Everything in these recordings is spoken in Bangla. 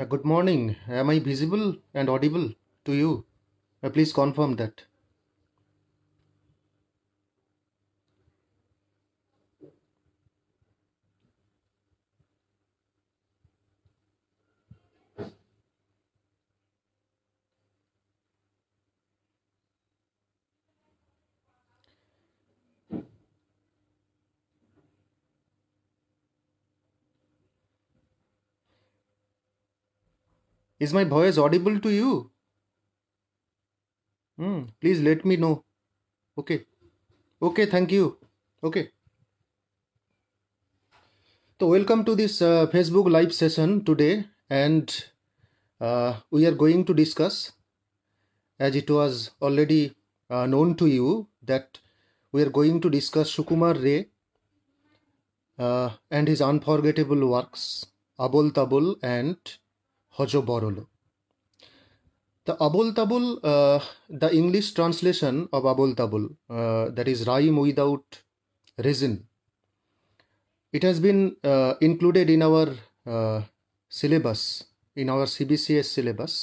Uh, good morning. Am I visible and audible to you? Uh, please confirm that. Is my voice audible to you? Hmm, please let me know. Okay. Okay, thank you. Okay. So, welcome to this uh, Facebook live session today, and uh, we are going to discuss, as it was already uh, known to you, that we are going to discuss Shukumar Ray uh, and his unforgettable works, Abol Tabul and হজবরল The Abul Tabul, uh, the English translation of Abul Tabul, uh, that is rhyme without reason, it has been uh, included in our syllabus, in our CBCS syllabus.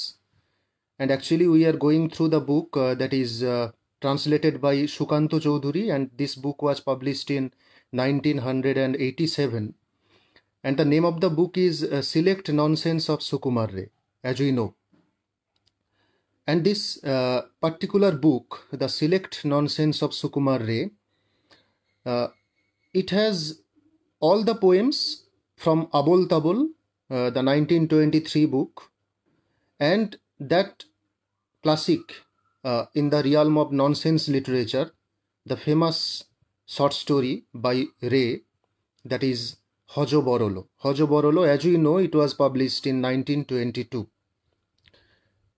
And actually, we are going through the book that is translated by Shukanto Choudhury, and this book was published in 1987 and the name of the book is uh, Select Nonsense of Sukumar Ray, as we know. And this uh, particular book, The Select Nonsense of Sukumar Ray, uh, it has all the poems from Abol Tabol, uh, the 1923 book, and that classic uh, in the realm of nonsense literature, the famous short story by Ray, that is Hojo Borolo. Hojo Borolo, as you know, it was published in 1922.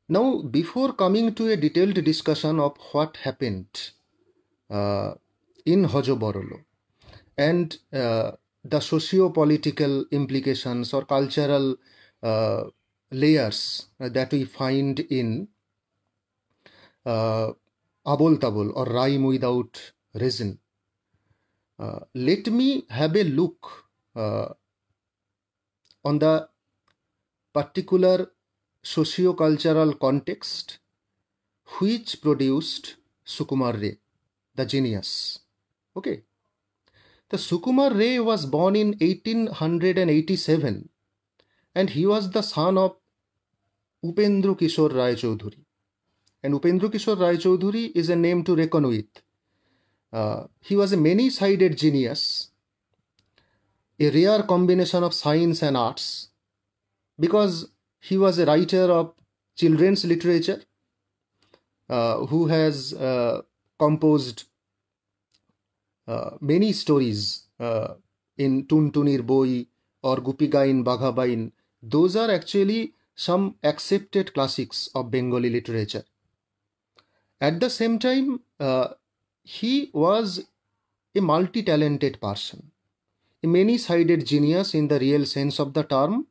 Now, before coming to a detailed discussion of what happened uh, in Hojo Borolo and uh, the socio-political implications or cultural uh, layers that we find in uh, Abol Tabol or Rhyme Without Reason. Uh, let me have a look uh, on the particular socio-cultural context which produced Sukumar Ray, the genius. Okay. The Sukumar Ray was born in 1887 and he was the son of Upendru Kishore Rai Choudhury. And Upendru Kishore Rai Choudhury is a name to reckon with. Uh, he was a many sided genius a rare combination of science and arts because he was a writer of children's literature uh, who has uh, composed uh, many stories uh, in Tuntunir Boi or Gupigain Baghabain. Those are actually some accepted classics of Bengali literature. At the same time, uh, he was a multi talented person a many-sided genius in the real sense of the term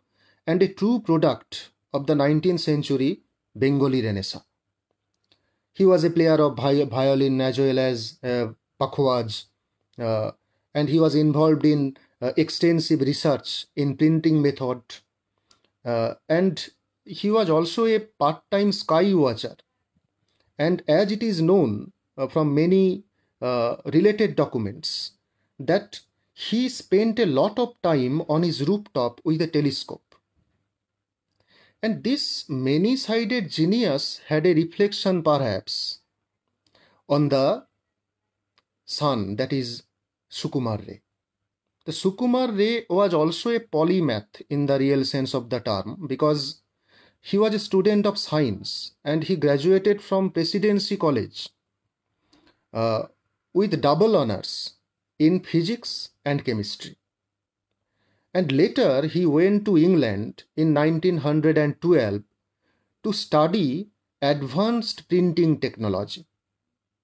and a true product of the 19th century Bengali Renaissance. He was a player of violin as well as uh, Pakhwaj, uh, and he was involved in uh, extensive research in printing method. Uh, and he was also a part-time sky watcher. And as it is known uh, from many uh, related documents, that he spent a lot of time on his rooftop with a telescope. And this many sided genius had a reflection, perhaps, on the sun, that is Sukumar Ray. The Sukumar Ray was also a polymath in the real sense of the term because he was a student of science and he graduated from Presidency College uh, with double honors in physics and chemistry. And later he went to England in 1912 to study advanced printing technology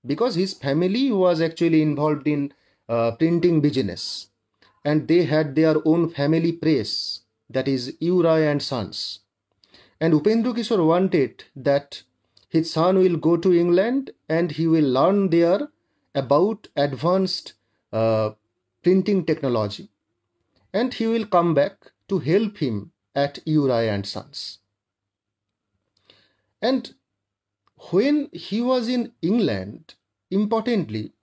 because his family was actually involved in uh, printing business and they had their own family press that is Urai and Sons. And Upendra Kishore wanted that his son will go to England and he will learn there about advanced uh, printing technology and he will come back to help him at Uri and Sons. And when he was in England, importantly,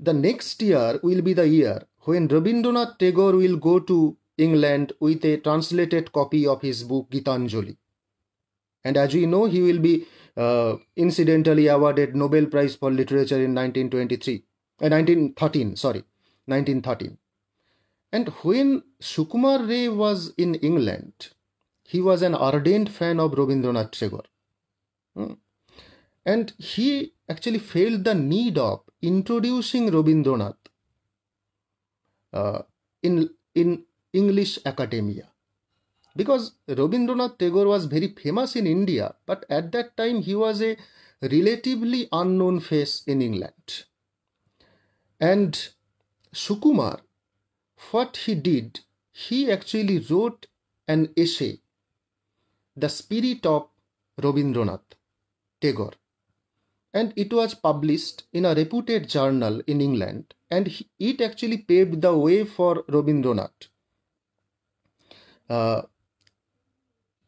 the next year will be the year when Rabindranath Tagore will go to England with a translated copy of his book Gitanjali. And as we know, he will be uh, incidentally awarded Nobel Prize for Literature in 1923. 1913, sorry, 1913. And when Sukumar Ray was in England, he was an ardent fan of Rabindranath Tagore. Hmm. And he actually felt the need of introducing Rabindranath uh, in, in English academia. Because Rabindranath Tagore was very famous in India, but at that time he was a relatively unknown face in England. And Sukumar, what he did, he actually wrote an essay, The Spirit of Rabindranath Tagore. And it was published in a reputed journal in England, and he, it actually paved the way for Rabindranath uh,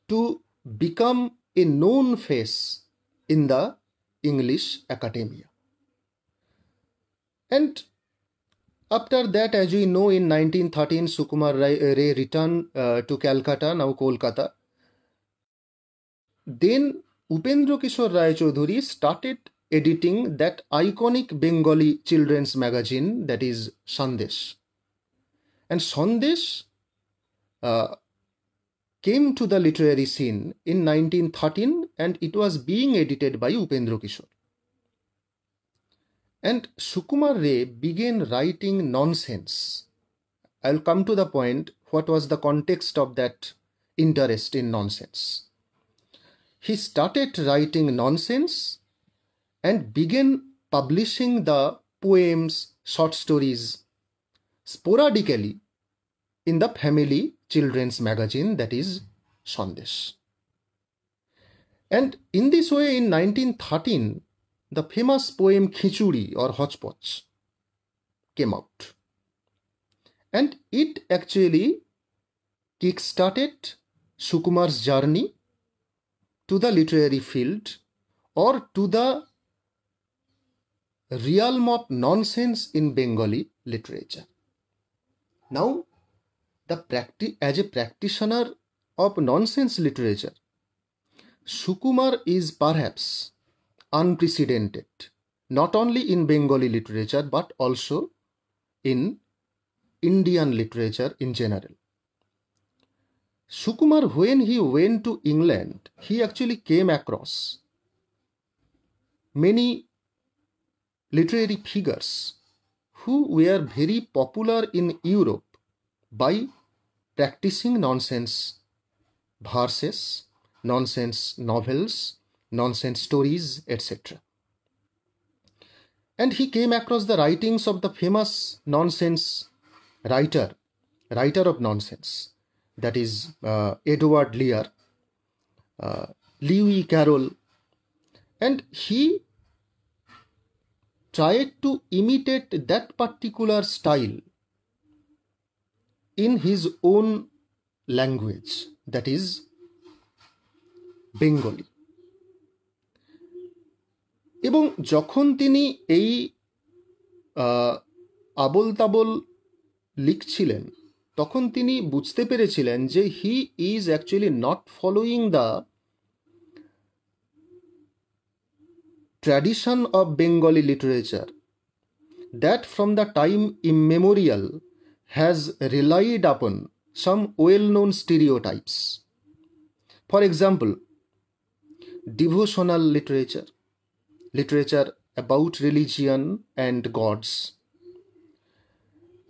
to become a known face in the English academia. And after that, as we know, in 1913, Sukumar uh, Ray, returned uh, to Calcutta, now Kolkata. Then Upendra Kishore Ray Choudhury started editing that iconic Bengali children's magazine that is Sandesh. And Sandesh uh, came to the literary scene in 1913 and it was being edited by Upendra Kishore. And Sukumar Ray began writing nonsense. I'll come to the point what was the context of that interest in nonsense. He started writing nonsense and began publishing the poems, short stories sporadically in the family children's magazine that is Sandesh. And in this way, in 1913, the famous poem Khichuri or Hotchpotch came out. And it actually kick-started Sukumar's journey to the literary field or to the realm of nonsense in Bengali literature. Now, the as a practitioner of nonsense literature, Sukumar is perhaps unprecedented, not only in Bengali literature but also in Indian literature in general. Sukumar, when he went to England, he actually came across many literary figures who were very popular in Europe by practicing nonsense verses, nonsense novels, nonsense stories, etc. And he came across the writings of the famous nonsense writer, writer of nonsense, that is uh, Edward Lear, uh, Lewis Carroll, and he tried to imitate that particular style in his own language, that is Bengali. এবং যখন তিনি এই আবল তাবল লিখছিলেন তখন তিনি বুঝতে পেরেছিলেন যে he is actually not following the tradition of Bengali literature that from the time immemorial has relied upon some well known types for example devotional literature literature about religion and gods.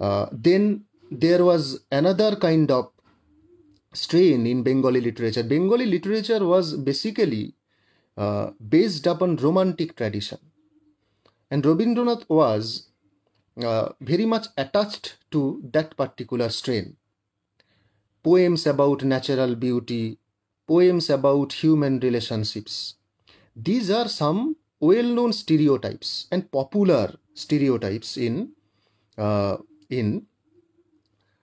Uh, then there was another kind of strain in Bengali literature. Bengali literature was basically uh, based upon romantic tradition. And Rabindranath was uh, very much attached to that particular strain. Poems about natural beauty, poems about human relationships. These are some well known stereotypes and popular stereotypes in uh, in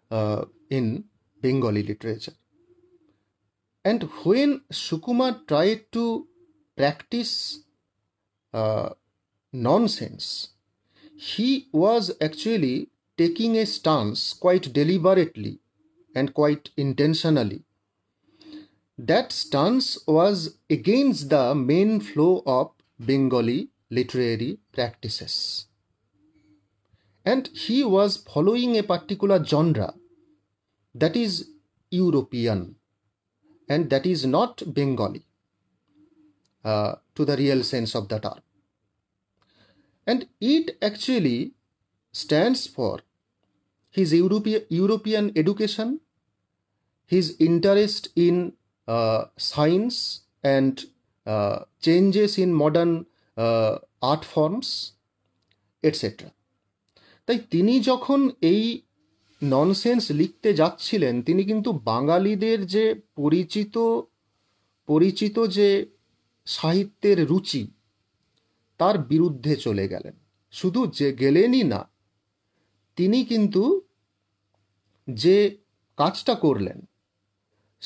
uh, in Bengali literature. And when Sukuma tried to practice uh, nonsense, he was actually taking a stance quite deliberately and quite intentionally. That stance was against the main flow of Bengali literary practices. And he was following a particular genre that is European and that is not Bengali uh, to the real sense of the term. And it actually stands for his Europe- European education, his interest in uh, science and changes in modern art forms etcetera তাই তিনি যখন এই ননসেন্স লিখতে যাচ্ছিলেন তিনি কিন্তু বাঙালিদের যে পরিচিত পরিচিত যে সাহিত্যের রুচি তার বিরুদ্ধে চলে গেলেন শুধু যে গেলেনই না তিনি কিন্তু যে কাজটা করলেন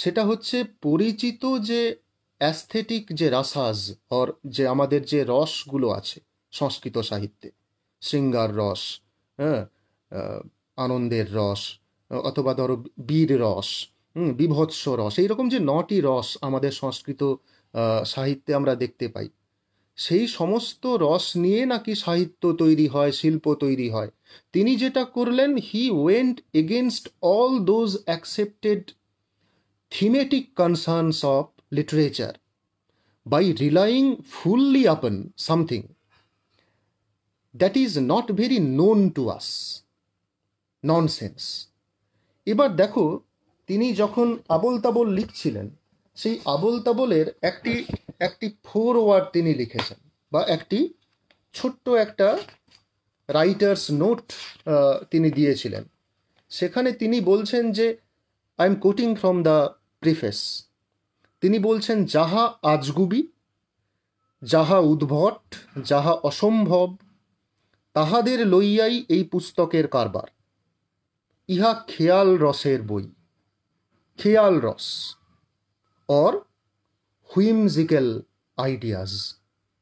সেটা হচ্ছে পরিচিত যে অ্যাস্থেটিক যে রাসাজ অর যে আমাদের যে রসগুলো আছে সংস্কৃত সাহিত্যে শৃঙ্গার রস হ্যাঁ আনন্দের রস অথবা ধরো বীর রস হুম বিভৎস রস এইরকম যে নটি রস আমাদের সংস্কৃত সাহিত্যে আমরা দেখতে পাই সেই সমস্ত রস নিয়ে নাকি সাহিত্য তৈরি হয় শিল্প তৈরি হয় তিনি যেটা করলেন he went against all those accepted thematic concerns of literature by relying fully upon something that is not very known to us nonsense এবার দেখো তিনি যখন আবল তাবল লিখছিলেন সেই আবল তাবলের একটি একটি ফোর ওয়ার্ড তিনি লিখেছেন বা একটি ছোট্ট একটা রাইটার্স নোট তিনি দিয়েছিলেন সেখানে তিনি বলছেন যে I am quoting from the preface তিনি বলছেন যাহা আজগুবি যাহা উদ্ভট যাহা অসম্ভব তাহাদের লইয়াই এই পুস্তকের কারবার ইহা খেয়াল রসের বই খেয়াল রস or whimsical ideas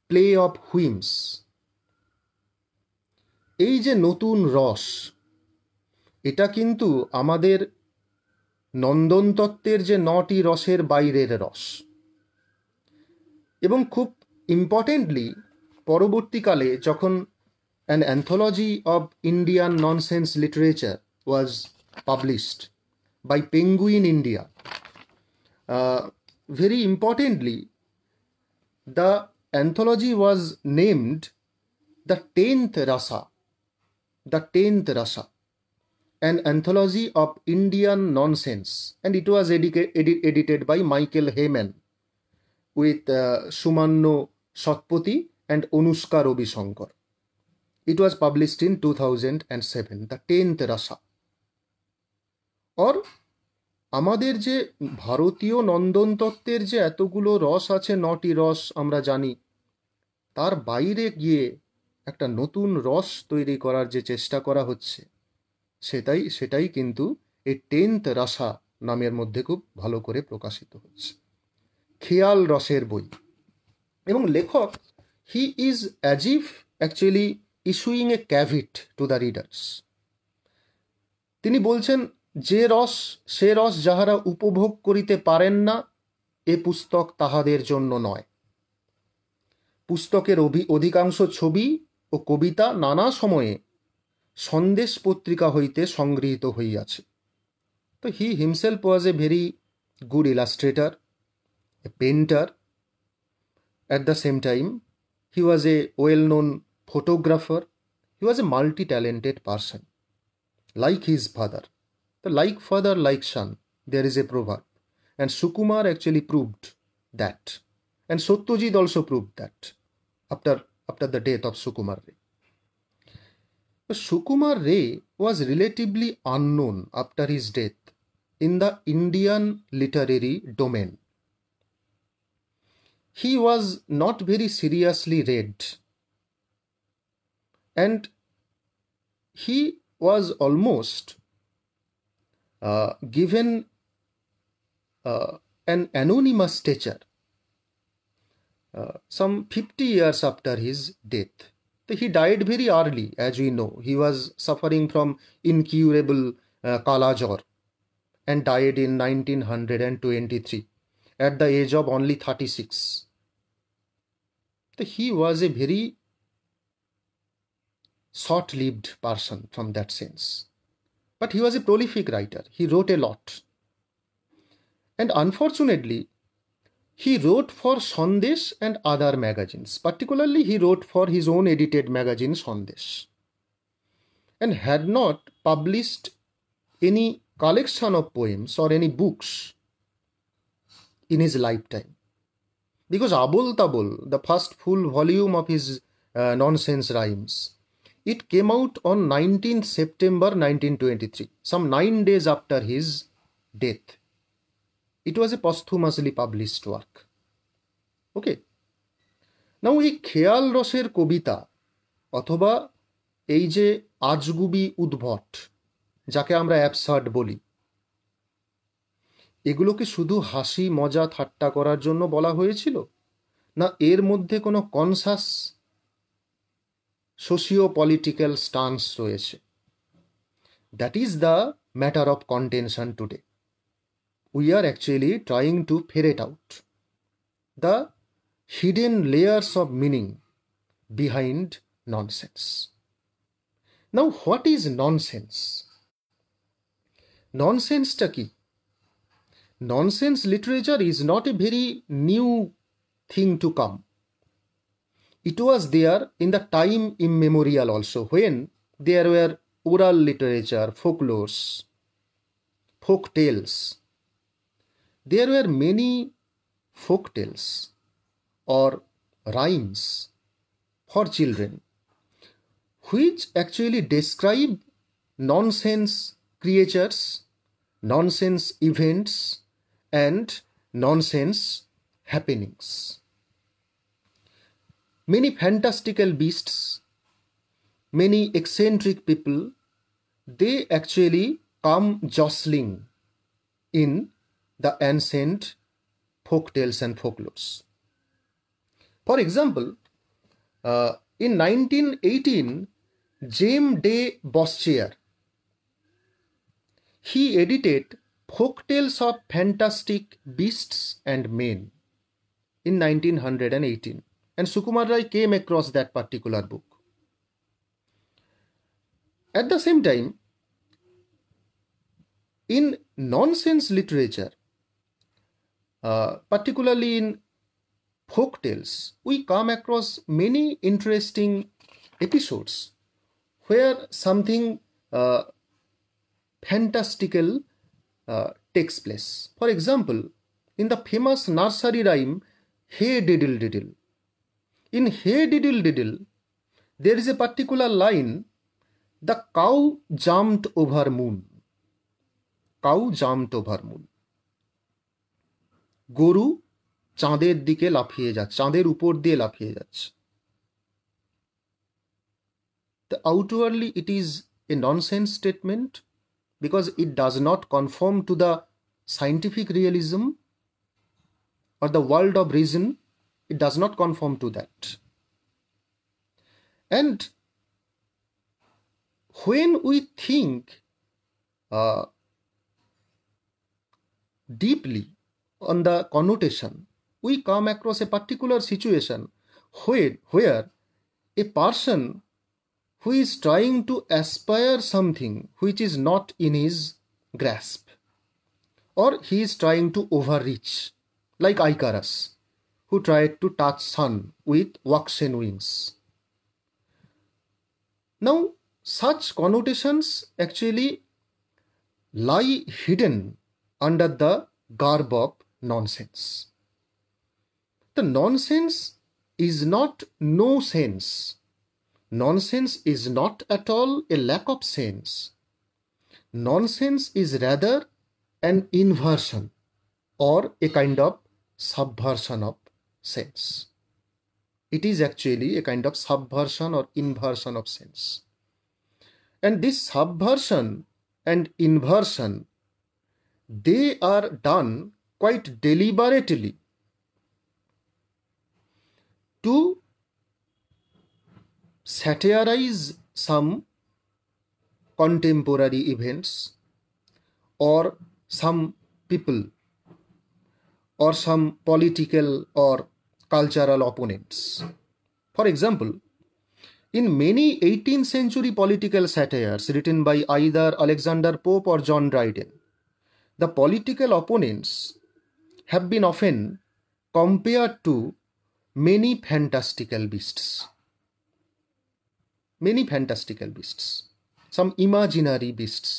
play of whims এই যে নতুন রস এটা কিন্তু আমাদের নন্দনতত্ত্বের যে নটি রসের বাইরের রস এবং খুব ইম্পর্টেন্টলি পরবর্তীকালে যখন an anthology of Indian nonsense literature was published by Penguin India very importantly the anthology was named the 10th rasa the 10th rasa an anthology of Indian nonsense, and it was edi- edi- edited by Michael Heyman with uh, Sumanno Satpati and Anushka Ravi Shankar. It was published in 2007, the 10th Rasa. Or আমাদের যে ভারতীয় নন্দনতত্ত্বের যে এতগুলো রস আছে নটি রস আমরা জানি তার বাইরে গিয়ে একটা নতুন রস তৈরি করার যে চেষ্টা করা হচ্ছে সেটাই সেটাই কিন্তু এই টেন্থ রাসা নামের মধ্যে খুব ভালো করে প্রকাশিত হচ্ছে খেয়াল রসের বই এবং লেখক he is as if actually issuing a caveat to the readers তিনি বলছেন যে রস সে রস যাহারা উপভোগ করিতে পারেন না এ পুস্তক তাহাদের জন্য নয় পুস্তকের অধিকাংশ ছবি ও কবিতা নানা সময়ে সন্দেশ পত্রিকা হইতে সংগৃহীত হইয়াছে তো he himself was a very good illustrator a painter at the same time he was a well known photographer he was a multi talented person like his father তো like father like son there is a প্রভাব and Sukumar actually proved that and Satyajit also prove that after after the death of Sukumar Ray Shukumar Ray was relatively unknown after his death in the Indian literary domain. He was not very seriously read and he was almost uh, given uh, an anonymous stature uh, some 50 years after his death. He died very early, as we know. He was suffering from incurable uh, Kalajor and died in 1923 at the age of only 36. He was a very short lived person from that sense. But he was a prolific writer, he wrote a lot. And unfortunately, he wrote for Sandesh and other magazines. Particularly, he wrote for his own edited magazine Sandesh and had not published any collection of poems or any books in his lifetime. Because Abul Tabul, the first full volume of his uh, nonsense rhymes, it came out on 19th September 1923, some nine days after his death. It was a posthumously published work. Okay Now এই খেয়াল রসের কবিতা অথবা এই যে আজগুবি উদ্ভট যাকে আমরা অ্যাবসার্ড বলি এগুলোকে শুধু হাসি মজা ঠাট্টা করার জন্য বলা হয়েছিল না এর মধ্যে কোনো কনসাস সোশিও পলিটিক্যাল স্টান্স রয়েছে that is the matter of contention today we are actually trying to ferret out the hidden layers of meaning behind nonsense. Now, what is nonsense? Nonsense taki. Nonsense literature is not a very new thing to come. It was there in the time immemorial also when there were oral literature, folklores, folk tales there were many folk tales or rhymes for children which actually describe nonsense creatures, nonsense events, and nonsense happenings. Many fantastical beasts, many eccentric people, they actually come jostling in the ancient folk tales and folklores. For example, uh, in 1918, James Day Boschier, he edited Folk Tales of Fantastic Beasts and Men in 1918 and Sukumar Rai came across that particular book. At the same time, in nonsense literature, uh, particularly in folk tales, we come across many interesting episodes where something uh, fantastical uh, takes place. For example, in the famous nursery rhyme, Hey Diddle Diddle. In Hey Diddle Diddle, there is a particular line, The cow jumped over moon. Cow jumped over moon. গরু চাঁদের দিকে লাফিয়ে যাচ্ছে চাঁদের উপর দিয়ে লাফিয়ে যাচ্ছে The outwardly it is a nonsense statement because it does not conform to the scientific realism or the world of reason. It does not conform to that. And when we think uh, deeply on the connotation, we come across a particular situation where, where a person who is trying to aspire something which is not in his grasp or he is trying to overreach like icarus who tried to touch sun with waxen wings now such connotations actually lie hidden under the garb of nonsense. The nonsense is not no sense. Nonsense is not at all a lack of sense. Nonsense is rather an inversion or a kind of subversion of sense. It is actually a kind of subversion or inversion of sense. And this subversion and inversion, they are done quite deliberately to satirize some contemporary events or some people or some political or cultural opponents. For example, in many 18th century political satires written by either Alexander Pope or John Dryden, the political opponents have been often compared to many fantastical beasts. Many fantastical beasts. Some imaginary beasts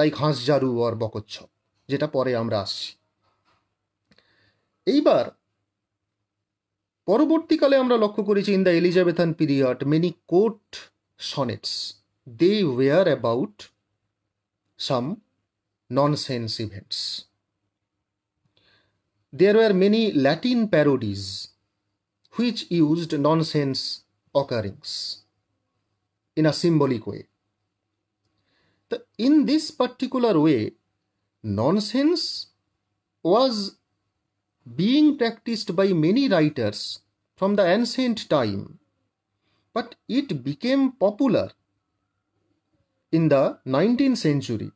like হাঁসজারু or বকচ্ছপ যেটা পরে আমরা আসছি এইবার পরবর্তীকালে আমরা লক্ষ্য করেছি in the Elizabethan period many quote sonnets they were about some nonsense events there were many Latin parodies which used nonsense occurrences in a symbolic way. The, in this particular way, nonsense was being practiced by many writers from the ancient time, but it became popular in the 19th century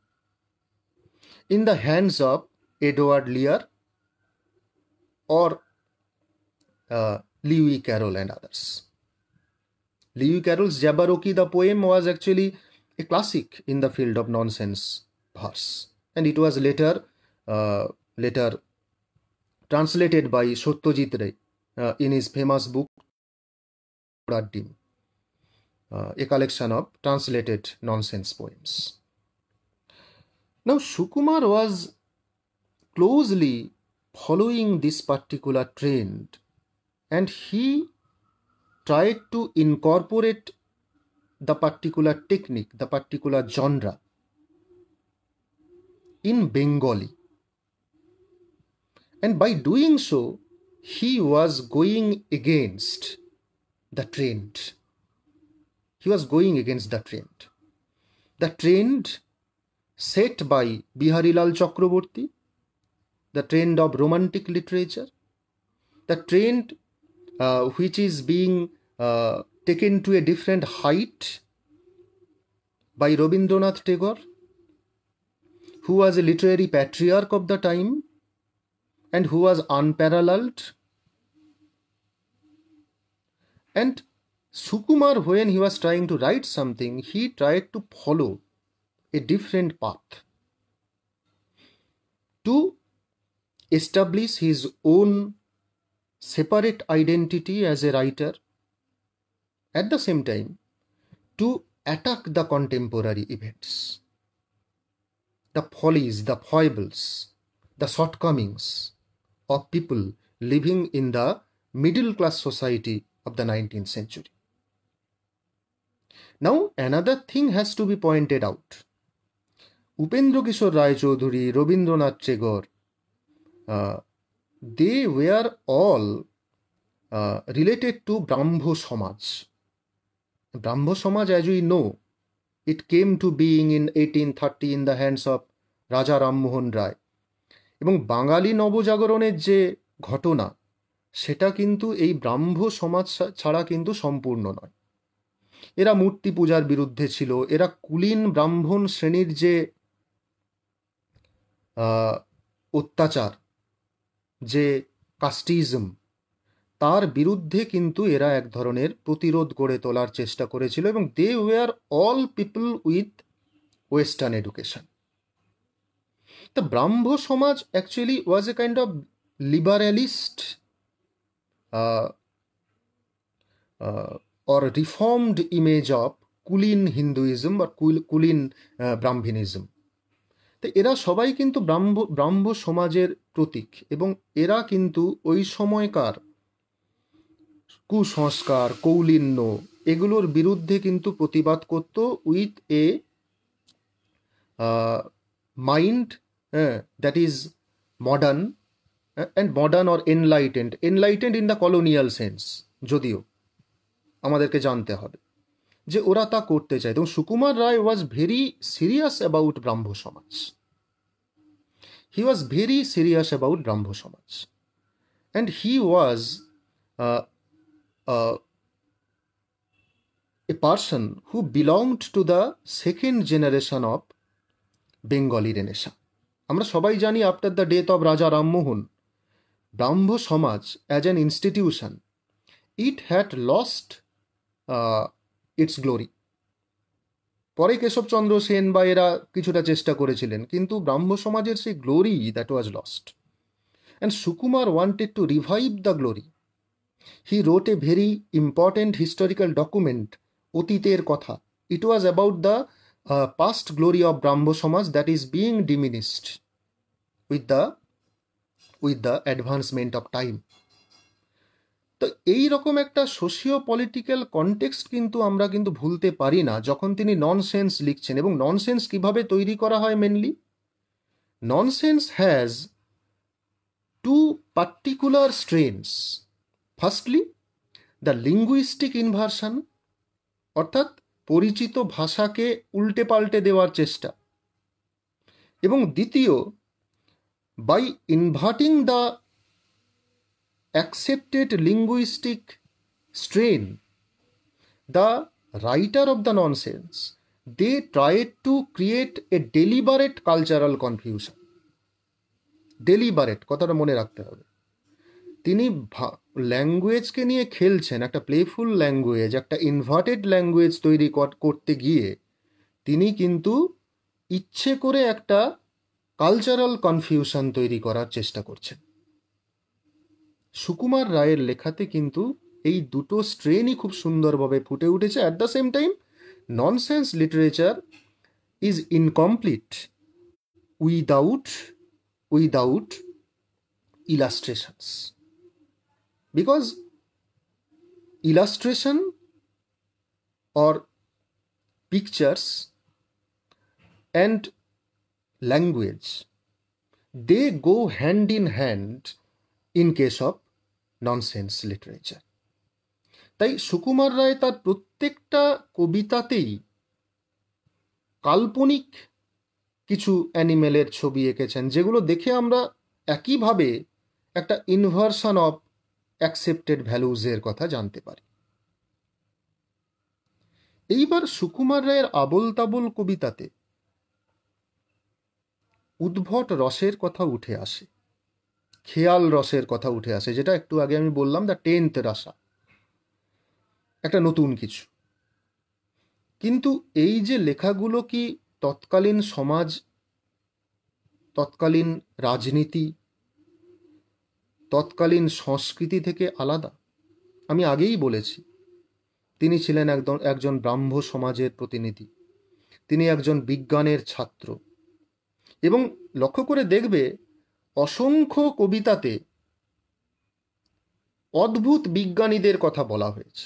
in the hands of Edward Lear or uh, Lewis Carroll and others. Lewis Carroll's Jabberwocky, the poem, was actually a classic in the field of nonsense verse, and it was later uh, later translated by Satyajit Ray uh, in his famous book Radim, uh, a collection of translated nonsense poems. Now, Shukumar was closely following this particular trend and he tried to incorporate the particular technique, the particular genre in Bengali. And by doing so, he was going against the trend. He was going against the trend. The trend set by Biharilal Chakraborty the trend of romantic literature, the trend uh, which is being uh, taken to a different height by Rabindranath Tagore, who was a literary patriarch of the time and who was unparalleled. And Sukumar, when he was trying to write something, he tried to follow a different path to establish his own separate identity as a writer at the same time to attack the contemporary events, the follies, the foibles, the shortcomings of people living in the middle class society of the 19th century. Now, another thing has to be pointed out. Upendra Kishore Rai Choudhury, Rabindranath Tagore, they were all related to Brahmo Samaj Brahmo Samaj as we know it came to being in eighteen thirty in the hands of Raja Rammohan রায় এবং বাঙালি নবজাগরণের যে ঘটনা সেটা কিন্তু এই ব্রাহ্ম সমাজ ছাড়া কিন্তু সম্পূর্ণ নয় এরা মূর্তি পূজার বিরুদ্ধে ছিল এরা কুলীন ব্রাহ্মণ শ্রেণীর যে অত্যাচার যে কাস্টিজম তার বিরুদ্ধে কিন্তু এরা এক ধরনের প্রতিরোধ গড়ে তোলার চেষ্টা করেছিল এবং they were all people with western education তা Brahmo Samaj actually was a kind of liberalist or reformed image of Kulin Hinduism বা কুলিন ব্রাহ্মিনিজম তো এরা সবাই কিন্তু ব্রাহ্ম ব্রাহ্ম সমাজের প্রতীক এবং এরা কিন্তু ওই সময়কার কুসংস্কার কৌলিন্য এগুলোর বিরুদ্ধে কিন্তু প্রতিবাদ করত উইথ এ মাইন্ড হ্যাঁ, that is modern and modern or enlightened enlightened in the colonial sense যদিও আমাদেরকে জানতে হবে যে ওরা তা করতে চায় এবং Sukumar Ray was very serious about Brahmo Samaj he was very serious about Brahmo Samaj and he was a person who belonged to the second generation of Bengali renaissance আমরা সবাই জানি আফটার দ্য ডেথ অব রাজা Rammohan Brahmo Samaj as an institution it had lost its glory পরে কেশবচন্দ্র সেন বা এরা কিছুটা চেষ্টা করেছিলেন কিন্তু ব্রাহ্ম সমাজের সেই glory that was lost and Sukumar wanted to revive the glory he wrote a very important historical document অতীতের কথা it was about the past glory of Brahmo Samaj that is being diminished with the with the advancement of time তো এই রকম একটা সোশিও পলিটিক্যাল কনটেক্সট কিন্তু আমরা কিন্তু ভুলতে পারি না যখন তিনি ননসেন্স লিখছেন এবং ননসেন্স কিভাবে তৈরি করা হয় mainly nonsense has two particular strains firstly the linguistic inversion অর্থাৎ পরিচিত ভাষাকে উল্টে পাল্টে দেওয়ার চেষ্টা এবং দ্বিতীয় by inverting the accepted linguistic strain the writer of the nonsense they tried to create a deliberate cultural confusion deliberate কথাটা মনে রাখতে হবে তিনি ল্যাঙ্গুয়েজকে নিয়ে খেলছেন একটা প্লেফুল ল্যাঙ্গুয়েজ একটা ইনভার্টেড ল্যাঙ্গুয়েজ তৈরি করতে গিয়ে তিনি কিন্তু ইচ্ছে করে একটা কালচারাল কনফিউশন তৈরি করার চেষ্টা করছেন সুকুমার রায়ের লেখাতে কিন্তু এই দুটো স্ট্রেনই খুব সুন্দরভাবে ফুটে উঠেছে at the same time nonsense literature is incomplete without without illustrations because illustration or pictures and language they go hand in hand in case of nonsense literature তাই সুকুমার রায় তার প্রত্যেকটা কবিতাতেই কাল্পনিক কিছু অ্যানিমেলের ছবি এঁকেছেন যেগুলো দেখে আমরা একইভাবে একটা ইনভার্সন অফ অ্যাকসেপ্টেড ভ্যালুজের কথা জানতে পারি এইবার সুকুমার রায়ের আবল তাবল কবিতাতে উদ্ভট রসের কথা উঠে আসে খেয়াল রসের কথা উঠে আসে যেটা একটু আগে আমি বললাম দ্য টেন্থ রাসা একটা নতুন কিছু কিন্তু এই যে লেখাগুলো কি তৎকালীন সমাজ তৎকালীন রাজনীতি তৎকালীন সংস্কৃতি থেকে আলাদা আমি আগেই বলেছি তিনি ছিলেন একদম একজন ব্রাহ্ম সমাজের প্রতিনিধি তিনি একজন বিজ্ঞানের ছাত্র এবং লক্ষ্য করে দেখবে অসংখ্য কবিতাতে অদ্ভুত বিজ্ঞানীদের কথা বলা হয়েছে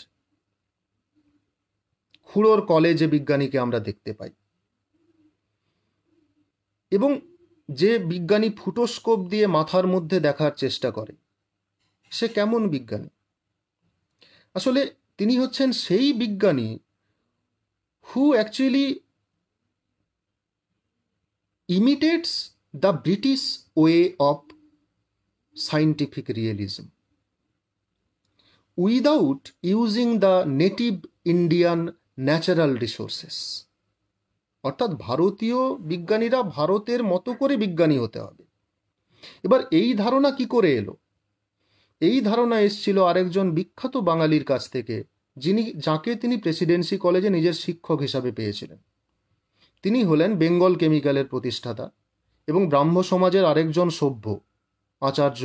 খুড়োর কলেজে বিজ্ঞানীকে আমরা দেখতে পাই এবং যে বিজ্ঞানী ফুটোস্কোপ দিয়ে মাথার মধ্যে দেখার চেষ্টা করে সে কেমন বিজ্ঞানী আসলে তিনি হচ্ছেন সেই বিজ্ঞানী who actually imitates the British way of scientific realism without using the native Indian natural resources অর্থাৎ ভারতীয় বিজ্ঞানীরা ভারতের মতো করে বিজ্ঞানী হতে হবে এবার এই ধারণা কি করে এলো এই ধারণা এসছিল আরেকজন বিখ্যাত বাঙালির কাছ থেকে যিনি যাকে তিনি প্রেসিডেন্সি কলেজে নিজের শিক্ষক হিসাবে পেয়েছিলেন তিনি হলেন বেঙ্গল কেমিক্যালের প্রতিষ্ঠাতা এবং ব্রাহ্ম সমাজের আরেকজন সভ্য Acharya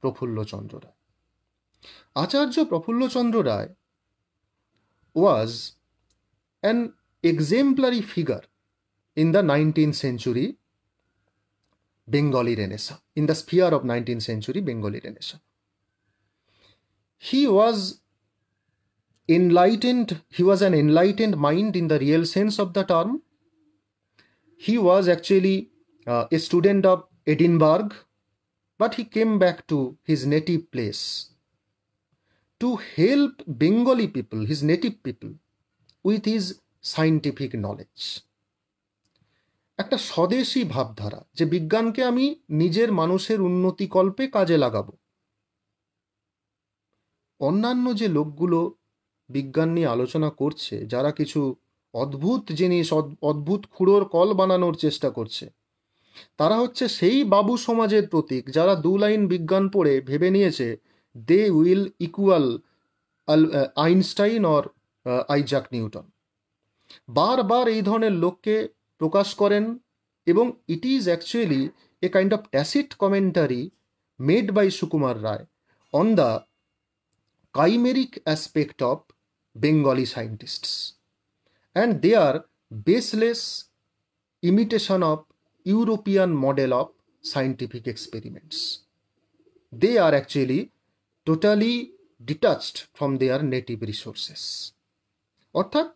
Prafullachandra Ray Acharya Prafullachandra Ray was an exemplary figure in the nineteen century Bengali renaissance in the sphere of nineteen century Bengali renaissance he was enlightened he was an enlightened mind in the real sense of the term he was actually uh, a student of Edinburgh, but he came back to his native place to help Bengali people, his native people, with his scientific knowledge একটা স্বদেশী ভাবধারা যে বিজ্ঞানকে আমি নিজের মানুষের উন্নতি কল্পে কাজে লাগাব অন্যান্য যে লোকগুলো বিজ্ঞান নিয়ে আলোচনা করছে যারা কিছু অদ্ভুত জিনিস অদ্ভুত খুঁড়োর কল বানানোর চেষ্টা করছে তারা হচ্ছে সেই বাবু সমাজের প্রতীক যারা দু লাইন বিজ্ঞান পড়ে ভেবে নিয়েছে they will equal Einstein or Isaac Newton বারবার এই ধরনের লোককে প্রকাশ করেন এবং it is actually a kind of tacit commentary made by Sukumar Ray on the chimeric aspect of Bengali scientists and they are baseless imitation of European model of scientific experiments. They are actually totally detached from their native resources অর্থাৎ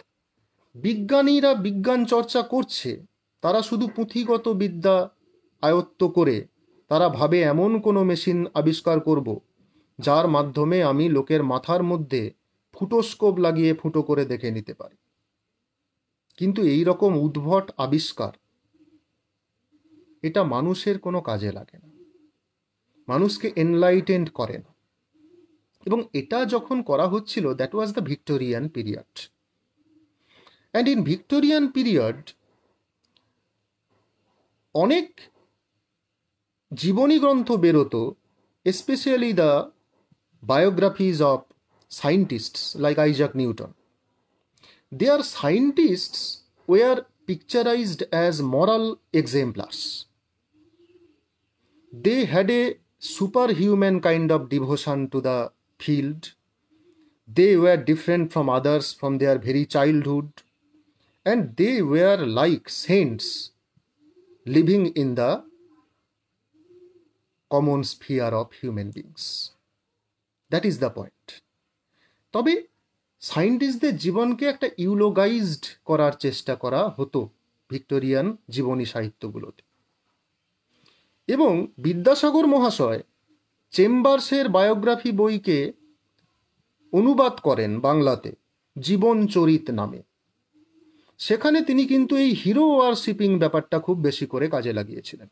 বিজ্ঞানীরা বিজ্ঞান চর্চা করছে তারা শুধু পুঁথিগত বিদ্যা আয়ত্ত করে তারা ভাবে এমন কোনো মেশিন আবিষ্কার করব যার মাধ্যমে আমি লোকের মাথার মধ্যে ফুটোস্কোপ লাগিয়ে ফুটো করে দেখে নিতে পারি কিন্তু এই রকম উদ্ভট আবিষ্কার এটা মানুষের কোনো কাজে লাগে না মানুষকে এনলাইটেন্ড করে না এবং এটা যখন করা হচ্ছিল that was the Victorian period and in Victorian period অনেক জীবনী গ্রন্থ বেরোতো specially the biographies of scientists like Isaac Newton they are scientists were picturised as moral exemplars they had a super human kind of devotion to the field they were different from others from their very childhood and they were like saints living in the common sphere of human beings that is the point তবে সায়েন্টিস্টদের জীবনকে একটা ইউলোগাইজড করার চেষ্টা করা হতো ভিক্টোরিয়ান জীবনী সাহিত্যগুলোতে এবং বিদ্যাসাগর মহাশয় চেম্বার্সের বায়োগ্রাফি বইকে অনুবাদ করেন বাংলাতে জীবনচরিত নামে সেখানে তিনি কিন্তু এই হিরো আর শিপিং ব্যাপারটা খুব বেশি করে কাজে লাগিয়েছিলেন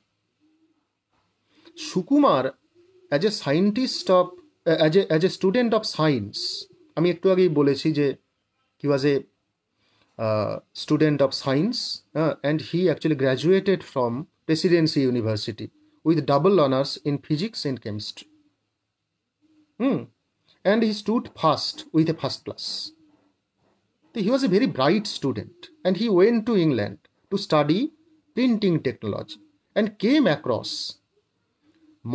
Sukumar as a scientist of as a as a student of science আমি একটু আগেই বলেছি যে he was a student of science and he actually graduated from Presidency University with double honors in physics and chemistry. Hmm. And he stood first with a first class. He was a very bright student and he went to England to study printing technology and came across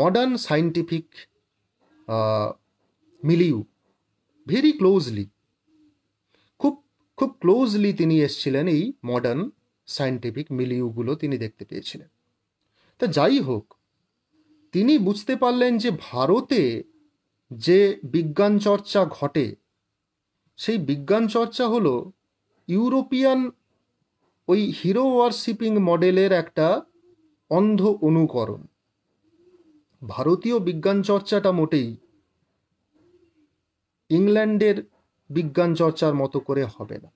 modern scientific uh, milieu very closely. খুব খুব ক্লোজলি তিনি এসছিলেন এই মডার্ন সায়েন্টিফিক মিলিউগুলো তিনি দেখতে পেয়েছিলেন তা যাই হোক তিনি বুঝতে পারলেন যে ভারতে যে বিজ্ঞান চর্চা ঘটে সেই বিজ্ঞান চর্চা হলো ইউরোপিয়ান ওই হিরো ওয়ারশিপিং মডেলের একটা অন্ধ অনুকরণ ভারতীয় বিজ্ঞান চর্চাটা মোটেই ইংল্যান্ডের বিজ্ঞান চর্চার মতো করে হবে না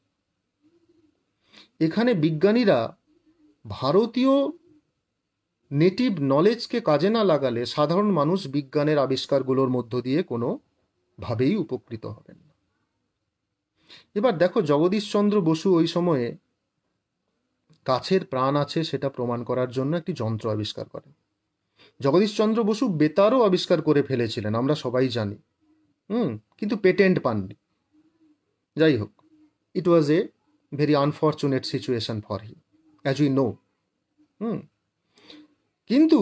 এখানে বিজ্ঞানীরা ভারতীয় নেটিভ নলেজকে কাজে না লাগালে সাধারণ মানুষ বিজ্ঞানের আবিষ্কারগুলোর মধ্য দিয়ে কোনোভাবেই উপকৃত হবেন না এবার দেখো জগদীশচন্দ্র বসু ওই সময়ে গাছের প্রাণ আছে সেটা প্রমাণ করার জন্য একটি যন্ত্র আবিষ্কার করেন জগদীশচন্দ্র বসু বেতারও আবিষ্কার করে ফেলেছিলেন আমরা সবাই জানি হুম কিন্তু পেটেন্ট পাননি যাই হোক it was a very unfortunate situation for he as you know hmm কিন্তু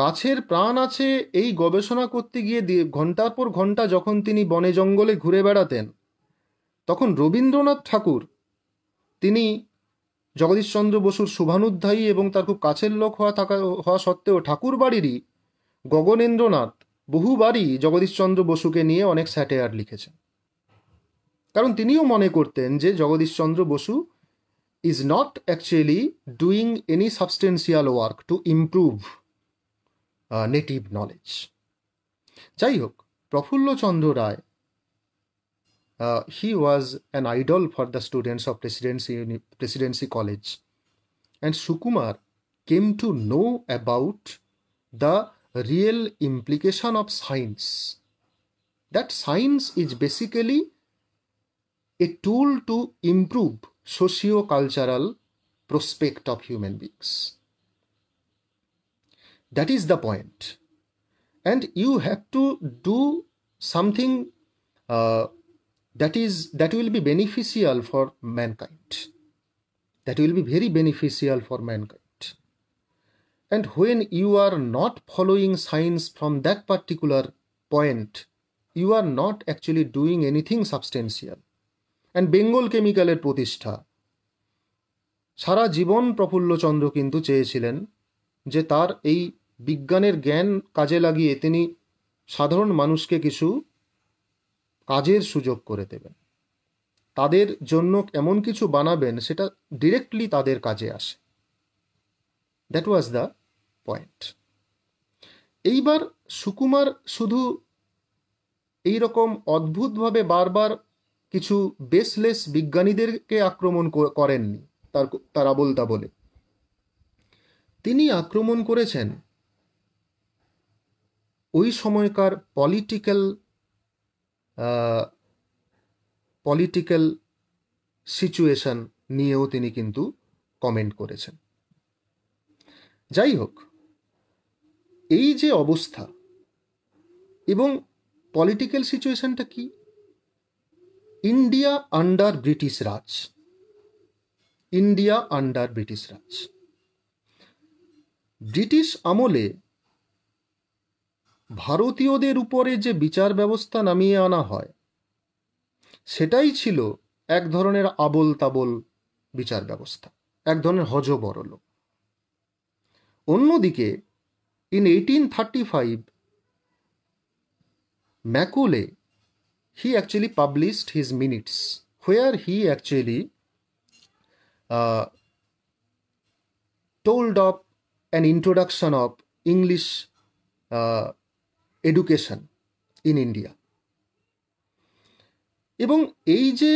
গাছের প্রাণ আছে এই গবেষণা করতে গিয়ে দিয়ে ঘন্টার পর ঘন্টা যখন তিনি বনে জঙ্গলে ঘুরে বেড়াতেন তখন রবীন্দ্রনাথ ঠাকুর তিনি জগদীশচন্দ্র বসুর শুভানুধ্যায়ী এবং তার খুব কাছের লোক হওয়া থাকা হওয়া সত্ত্বেও ঠাকুর বাড়িরই গগনেন্দ্রনাথ বহুবারই জগদীশচন্দ্র বসুকে নিয়ে অনেক স্যাটেয়ার লিখেছেন কারণ তিনিও মনে করতেন যে Jagadishchandra Basu is not actually doing any substantial work to improve native knowledge যাই হোক Prafullachandra Ray he was an idol for the students of Presidency Presidency College and Sukumar came to know about the real implication of science that science is basically a tool to improve socio cultural prospect of human beings. That is the point. And you have to do something uh, that is that will be beneficial for mankind. That will be very beneficial for mankind. And when you are not following science from that particular point, you are not actually doing anything substantial. And Bengal কেমিক্যালের প্রতিষ্ঠা সারা জীবন প্রফুল্লচন্দ্র কিন্তু চেয়েছিলেন যে তার এই বিজ্ঞানের জ্ঞান কাজে লাগিয়ে তিনি সাধারণ মানুষকে কিছু কাজের সুযোগ করে দেবেন তাদের জন্য এমন কিছু বানাবেন সেটা ডিরেক্টলি তাদের কাজে আসে দ্যাট ওয়াজ দ্য পয়েন্ট এইবার সুকুমার শুধু এইরকম অদ্ভুতভাবে বারবার কিছু বেসলেস বিজ্ঞানীদেরকে আক্রমণ করেননি তার তার আবল বলে তিনি আক্রমণ করেছেন ওই সময়কার পলিটিক্যাল পলিটিক্যাল সিচুয়েশন নিয়েও তিনি কিন্তু কমেন্ট করেছেন যাই হোক এই যে অবস্থা এবং পলিটিক্যাল সিচুয়েশনটা কি India under British Raj India under British Raj British আমলে ভারতীয়দের উপরে যে বিচার ব্যবস্থা নামিয়ে আনা হয় সেটাই ছিল এক ধরনের আবল তাবল বিচার ব্যবস্থা এক ধরনের হজবরল অন্যদিকে in eighteen thirty five Macaulay he actually published his minutes where he actually uh, told of an introduction of English uh, education in India. এবং এই যে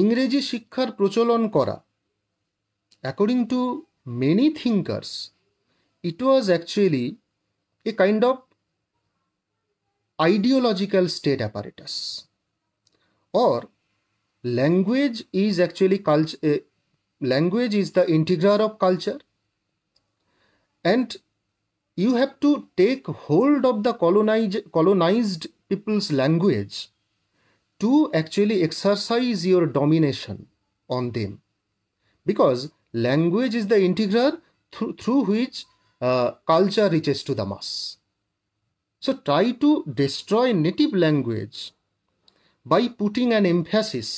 ইংরেজি শিক্ষার প্রচলন করা according to many thinkers it was actually a kind of ideological state apparatus. or language is actually culture uh, language is the integral of culture and you have to take hold of the colonized colonized people's language to actually exercise your domination on them because language is the integral th- through which uh, culture reaches to the mass so try to destroy native language by putting an emphasis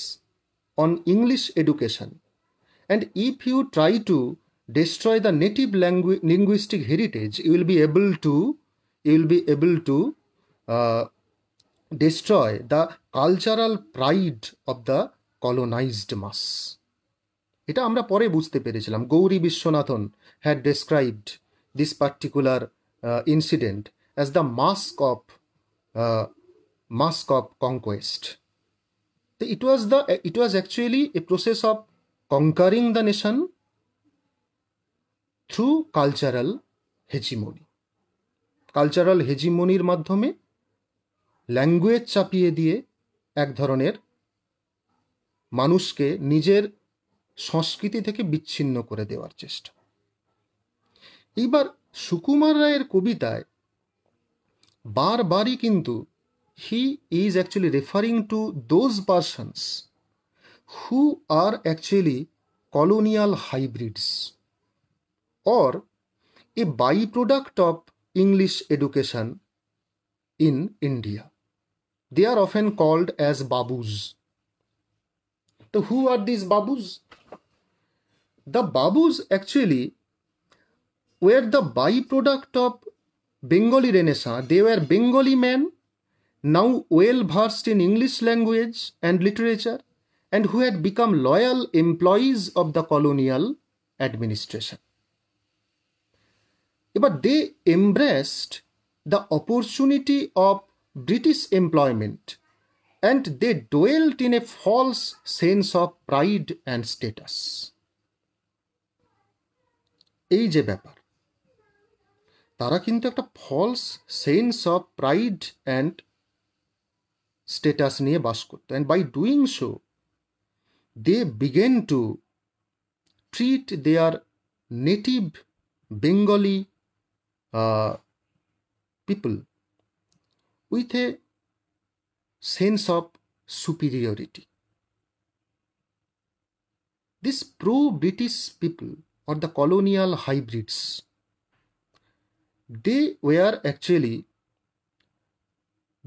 on English education. And if you try to destroy the native langu- linguistic heritage, you will be able to you will be able to uh, destroy the cultural pride of the colonized mass. এটা আমরা পরে বুঝতে পেরেছিলাম Gauri Viswanathan had described this particular incident as the mask of mask of conquest it was the eh, it was actually a process of conquering the nation through cultural hegemony cultural হেজিমনির মাধ্যমে ল্যাঙ্গুয়েজ চাপিয়ে দিয়ে এক ধরনের মানুষকে নিজের সংস্কৃতি থেকে বিচ্ছিন্ন করে দেওয়ার চেষ্টা এইবার সুকুমার রায়ের কবিতায় বারবারই কিন্তু he is actually referring to those persons who are actually colonial hybrids or a byproduct of English education in India. They are often called as babus. So, who are these babus? The babus actually were the byproduct of Bengali Renaissance. They were Bengali men now well versed in English language and literature, and who had become loyal employees of the colonial administration. But they embraced the opportunity of British employment and they dwelt in a false sense of pride and status. এই যে ব্যাপার তারা কিন্তু একটা false sense of pride and status নিয়ে বাস and and by doing they they begin to treat their native Bengali people with a sense of superiority. This pro British people or the colonial hybrids, they were actually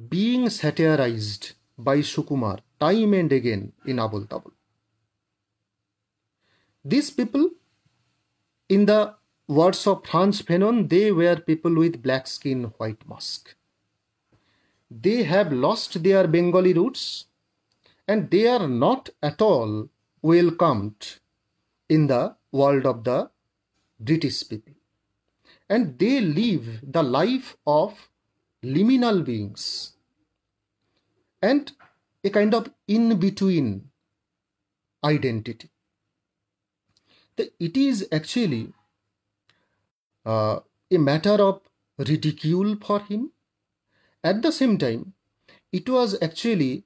being satirized by Shukumar time and again in Abul Tabul. These people, in the words of Franz Fanon, they were people with black skin, white mask. They have lost their Bengali roots and they are not at all welcomed in the world of the British people. And they live the life of liminal beings and a kind of in between identity. The, it is actually uh, a matter of ridicule for him. At the same time, it was actually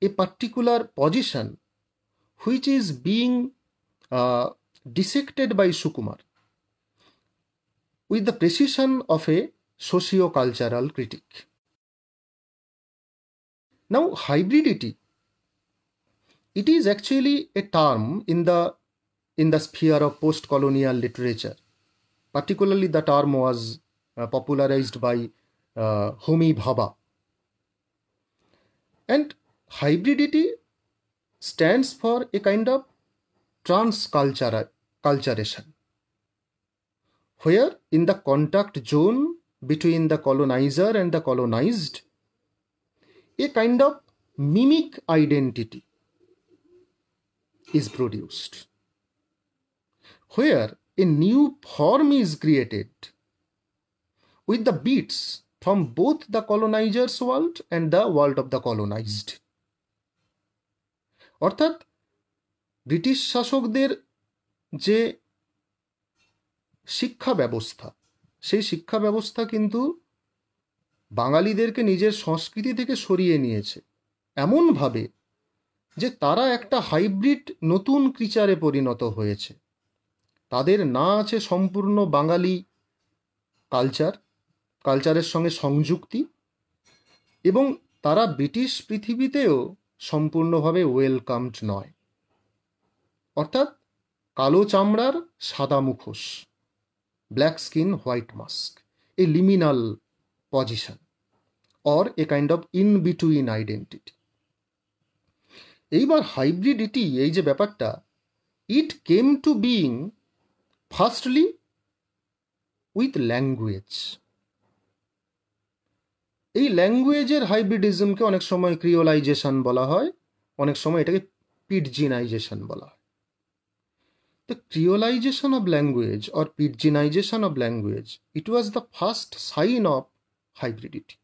a particular position which is being uh, dissected by Sukumar with the precision of a socio-cultural critique. Now, hybridity. It is actually a term in the in the sphere of post-colonial literature. Particularly, the term was uh, popularized by uh, Homi Bhabha. And hybridity stands for a kind of transculturation, where in the contact zone between the colonizer and the colonized, a kind of mimic identity is produced where a new form is created with the beats from both the colonizer's world and the world of the colonized অর্থাৎ ব্রিটিশ শাসকদের যে শিক্ষা ব্যবস্থা সেই শিক্ষা ব্যবস্থা কিন্তু বাঙালিদেরকে নিজের সংস্কৃতি থেকে সরিয়ে নিয়েছে এমনভাবে যে তারা একটা হাইব্রিড নতুন ক্রিচারে পরিণত হয়েছে তাদের না আছে সম্পূর্ণ বাঙালি কালচার কালচারের সঙ্গে সংযুক্তি এবং তারা ব্রিটিশ পৃথিবীতেও সম্পূর্ণভাবে ওয়েলকামড নয় অর্থাৎ কালো চামড়ার সাদা মুখোশ black skin white mask a liminal position or a kind of in between identity এইবার হাইব্রিডিটি এই যে ব্যাপারটা it came to being firstly with language এই ল্যাঙ্গুয়েজের হাইব্রিডিজমকে অনেক সময় ক্রিওলাইজেশন বলা হয় অনেক সময় এটাকে পিডজিনাইজেশন বলা হয় The creolization of language or pidginization of language, it was the first sign of hybridity.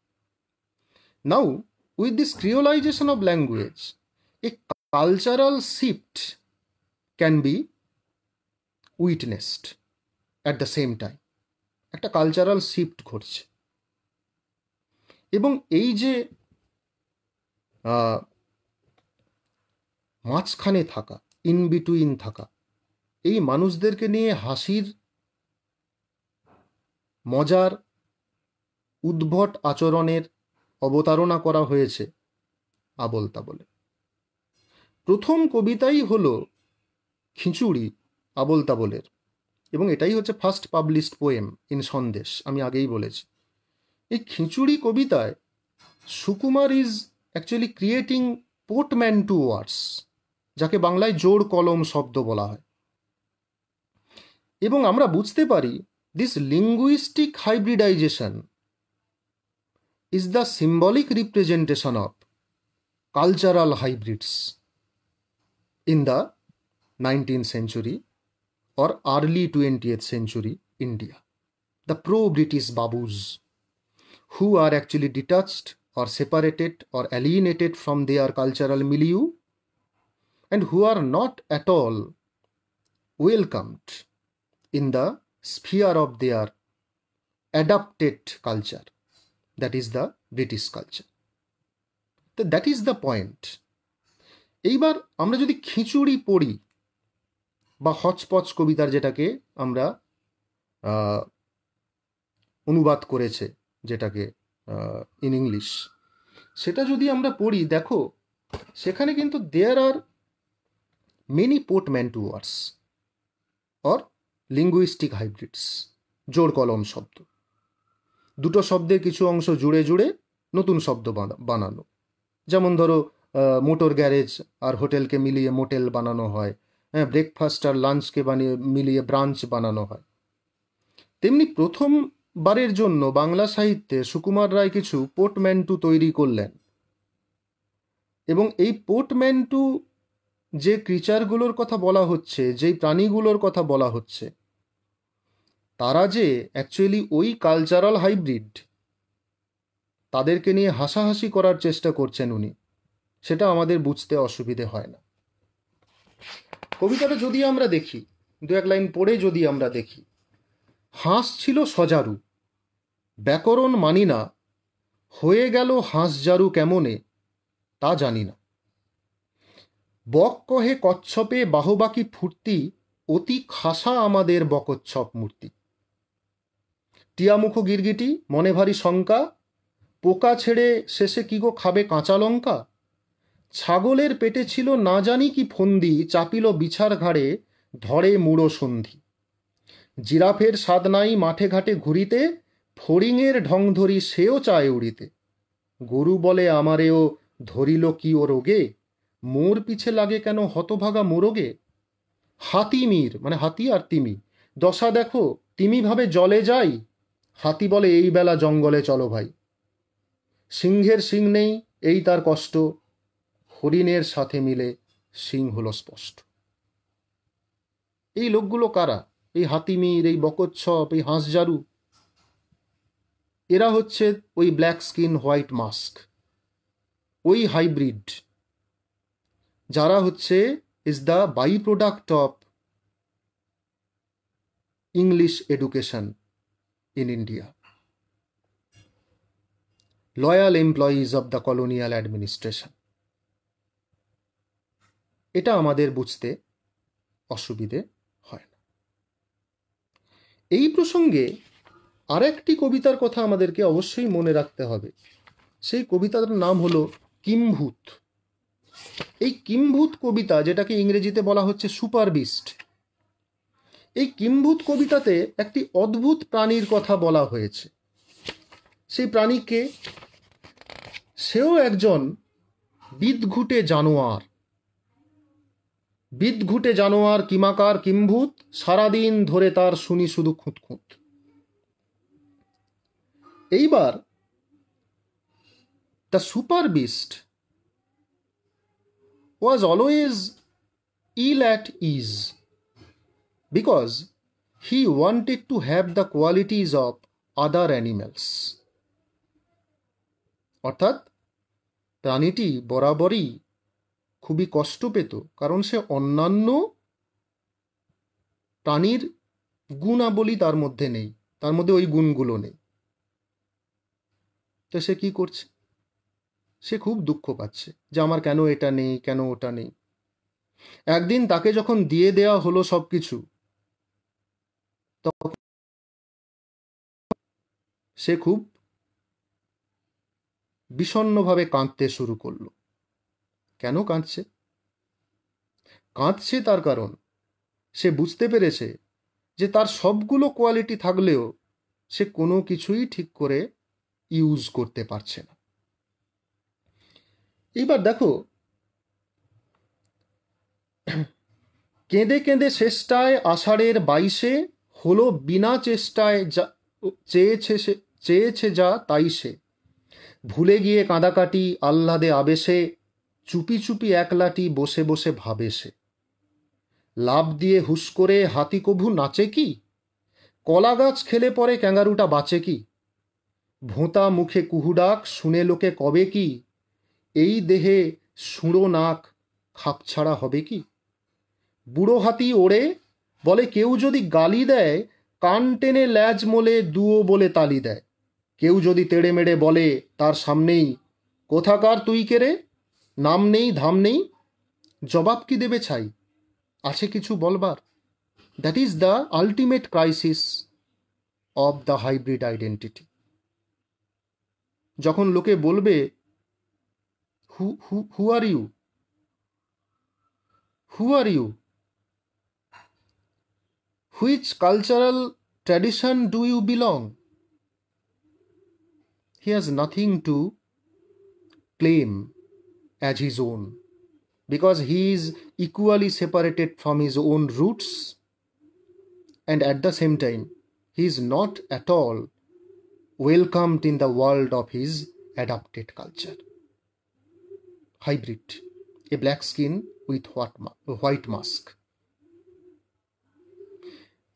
Now, with this creolization of language, a cultural shift can be witnessed at the same time. একটা কালচারাল শিফট ঘটছে এবং এই যে মাঝখানে থাকা ইন বিটুইন থাকা এই মানুষদেরকে নিয়ে হাসির মজার উদ্ভট আচরণের অবতারণা করা হয়েছে আবলতা বলে প্রথম কবিতাই হল খিচুড়ি আবল এবং এটাই হচ্ছে first published poem in Sandesh আমি আগেই বলেছি এই খিচুড়ি কবিতায় Sukumar is actually creating portmanteau two words যাকে বাংলায় জোর কলম শব্দ বলা হয় এবং আমরা বুঝতে পারি this linguistic hybridization is the symbolic representation of cultural hybrids in the 19th century or early 20th century India. The pro British Babus, who are actually detached or separated or alienated from their cultural milieu and who are not at all welcomed in the sphere of their adapted culture that is the British culture তো দ্যাট ইজ দ্য পয়েন্ট এইবার আমরা যদি খিচুড়ি পড়ি বা হচপচ কবিতার যেটাকে আমরা অনুবাদ করেছে যেটাকে ইন ইংলিশ সেটা যদি আমরা পড়ি দেখো সেখানে কিন্তু there are many portmanteau two words or linguistic hybrids জোর কলম শব্দ দুটো শব্দের কিছু অংশ জুড়ে জুড়ে নতুন শব্দ বানানো যেমন ধরো মোটর গ্যারেজ আর হোটেলকে মিলিয়ে মোটেল বানানো হয় হ্যাঁ ব্রেকফাস্ট আর লাঞ্চকে বানিয়ে মিলিয়ে ব্রাঞ্চ বানানো হয় তেমনি প্রথমবারের জন্য বাংলা সাহিত্যে সুকুমার রায় কিছু পোর্টম্যান্টু তৈরি করলেন এবং এই পোর্টম্যান্টু যে ক্রিচারগুলোর কথা বলা হচ্ছে যেই প্রাণীগুলোর কথা বলা হচ্ছে তারা যে অ্যাকচুয়ালি ওই কালচারাল হাইব্রিড তাদেরকে নিয়ে হাসাহাসি করার চেষ্টা করছেন উনি সেটা আমাদের বুঝতে অসুবিধে হয় না কবিতাটা যদি আমরা দেখি দু এক লাইন পড়ে যদি আমরা দেখি হাঁস ছিল সজারু ব্যাকরণ মানি না হয়ে গেল হাঁস জারু কেমনে তা জানি না বক কহে কচ্ছপে বাহবাকি ফুর্তি অতি খাসা আমাদের বকচ্ছপ মূর্তি টিয়ামুখ গিরগিটি মনে ভারী শঙ্কা পোকা ছেড়ে শেষে কি গো খাবে কাঁচা লঙ্কা ছাগলের পেটে ছিল না জানি কি ফন্দি চাপিল বিছার ঘাড়ে ধরে মুড়ো সন্ধি জিরাফের স্বাদ নাই মাঠে ঘাটে ঘুরিতে ফড়িংয়ের ঢং ধরি সেও চায় উড়িতে গরু বলে আমারেও ধরিল কি ও রোগে মোর পিছে লাগে কেন হতভাগা মোরগে হাতিমির মানে হাতি আর তিমি দশা দেখো তিমি ভাবে জলে যাই হাতি বলে এই বেলা জঙ্গলে চলো ভাই সিংহের সিং নেই এই তার কষ্ট হরিণের সাথে মিলে সিং হলো স্পষ্ট এই লোকগুলো কারা এই হাতিমির এই বকচ্ছপ এই হাঁসজারু এরা হচ্ছে ওই ব্ল্যাক স্কিন হোয়াইট মাস্ক ওই হাইব্রিড যারা হচ্ছে is the by product of English education in India. Loyal employees of the colonial administration এটা আমাদের বুঝতে অসুবিধে হয় না এই প্রসঙ্গে আরেকটি কবিতার কথা আমাদেরকে অবশ্যই মনে রাখতে হবে সেই কবিতার নাম হল কিম্ভূত এই কিম্ভূত কবিতা যেটাকে ইংরেজিতে বলা হচ্ছে সুপারবিস্ট এই কিম্ভূত কবিতাতে একটি অদ্ভুত প্রাণীর কথা বলা হয়েছে সেই প্রাণীকে সেও একজন বিদঘুটে জানোয়ার বিদঘুটে জানোয়ার কিমাকার কিম্ভূত সারাদিন ধরে তার শুনি শুধু খুঁতখুঁত এইবার the super beast was always ill at ease because he wanted to have the qualities of other animals অর্থাৎ প্রাণীটি বরাবরই খুবই কষ্ট পেত কারণ সে অন্যান্য প্রাণীর গুণাবলী তার মধ্যে নেই তার মধ্যে ওই গুণগুলো নেই তো সে কি করছে সে খুব দুঃখ পাচ্ছে যে আমার কেন এটা নেই কেন ওটা নেই একদিন তাকে যখন দিয়ে দেওয়া হলো সব কিছু সে খুব বিষণ্নভাবে কাঁদতে শুরু করল কেন কাঁদছে কাঁদছে তার কারণ সে বুঝতে পেরেছে যে তার সবগুলো কোয়ালিটি থাকলেও সে কোনো কিছুই ঠিক করে ইউজ করতে পারছে না এইবার দেখো কেঁদে কেঁদে শেষটায় আষাঢ়ের বাইশে হলো বিনা চেষ্টায় যা চেয়েছে সে চেয়েছে যা তাই সে ভুলে গিয়ে কাঁদাকাটি আহ্লাদে আবেশে চুপি চুপি একলাটি বসে বসে ভাবে সে লাভ দিয়ে হুস করে হাতি কভু নাচে কি কলা গাছ খেলে পরে ক্যাঙ্গারুটা বাঁচে কি ভোঁতা মুখে কুহুডাক শুনে লোকে কবে কি এই দেহে সুড়ো নাক খাপছাড়া হবে কি বুড়ো হাতি ওড়ে বলে কেউ যদি গালি দেয় কান টেনে ল্যাজ মোলে দুও বলে তালি দেয় কেউ যদি তেড়ে মেড়ে বলে তার সামনেই কোথাকার তুই কেরে নাম নেই ধাম নেই জবাব কি দেবে ছাই আছে কিছু বলবার that is the ultimate crisis of the hybrid identity যখন লোকে বলবে who who who are you who are you Which cultural tradition do you belong? He has nothing to claim as his own because he is equally separated from his own roots and at the same time he is not at all welcomed in the world of his adopted culture. Hybrid, a black skin with white mask.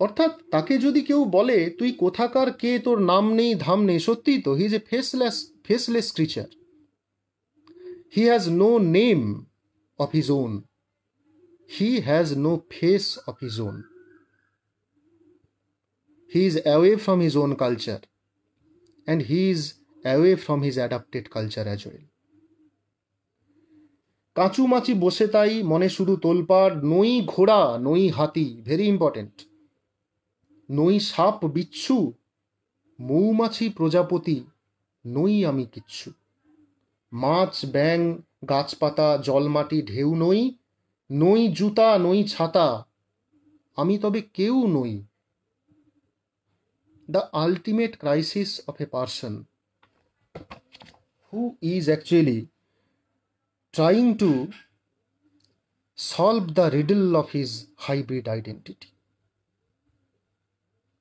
অর্থাৎ তাকে যদি কেউ বলে তুই কোথাকার কে তোর নাম নেই ধাম নেই সত্যিই তো he is a faceless faceless creature he has no name of his own he has no face of his own he is away from his own culture and he is away from his adapted culture as well কাঁচুমাচি বসে তাই মনে শুধু তোলপাড় নই ঘোড়া নই হাতি ভেরি ইম্পর্টেন্ট নই সাপ বিচ্ছু মৌমাছি প্রজাপতি নই আমি কিচ্ছু মাছ ব্যাং গাছপাতা জলমাটি ঢেউ নই নই জুতা নই ছাতা আমি তবে কেউ নই the ultimate crisis of a person who is actually trying to solve the riddle of his hybrid identity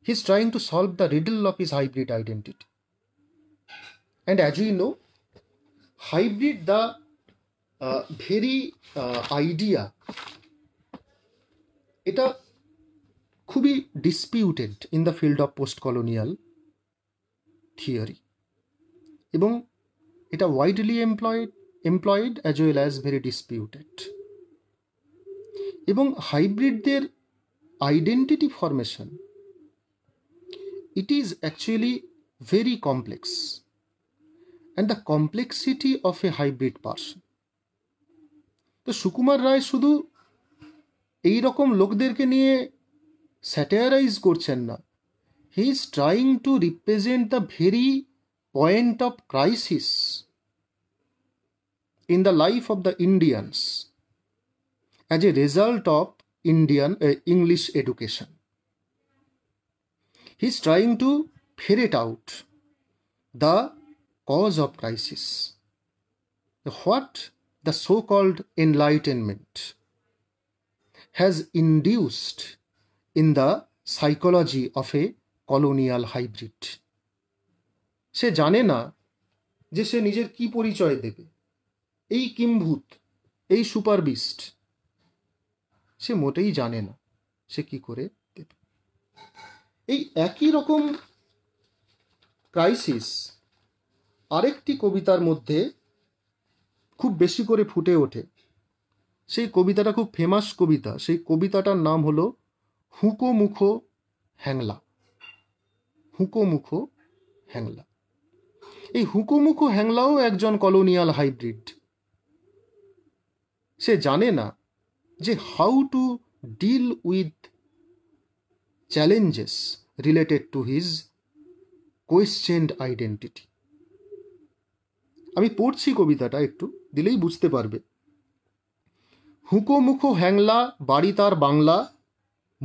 He's trying to solve the riddle of his hybrid identity and as we know hybrid the uh, very uh, idea it could be disputed in the field of post-colonial theory এবং এটা employed as well as very disputed. Very disputed hybrid their identity formation it is actually very complex and the complexity of a hybrid person তো সুকুমার রায় শুধু এই রকম লোকদেরকে নিয়ে স্যাটেয়ারাইজ করছেন না he is trying to represent the very point of crisis in the life of the Indians as a result of Indian uh, English education. He is trying to ferret out the cause of crisis what the so called enlightenment has induced in the psychology of a colonial hybrid সে জানে না যে সে নিজের কি পরিচয় দেবে এই কিম্ভূত এই সুপারবিস্ট সে মোটেই জানে না সে কি করে এই একই রকম ক্রাইসিস আরেকটি কবিতার মধ্যে খুব বেশি করে ফুটে ওঠে সেই কবিতাটা খুব ফেমাস কবিতা সেই কবিতাটার নাম হলো হুঁকো মুখো হ্যাংলা হুঁকো মুখো হ্যাংলা এই হুঁকো মুখো হ্যাংলাও একজন কলোনিয়াল হাইব্রিড সে জানে না যে how to deal with challenges related to his questioned identity আমি পড়ছি কবিতাটা একটু দিলেই বুঝতে পারবে হুকোমুখো হ্যাংলা বাড়ি তার বাংলা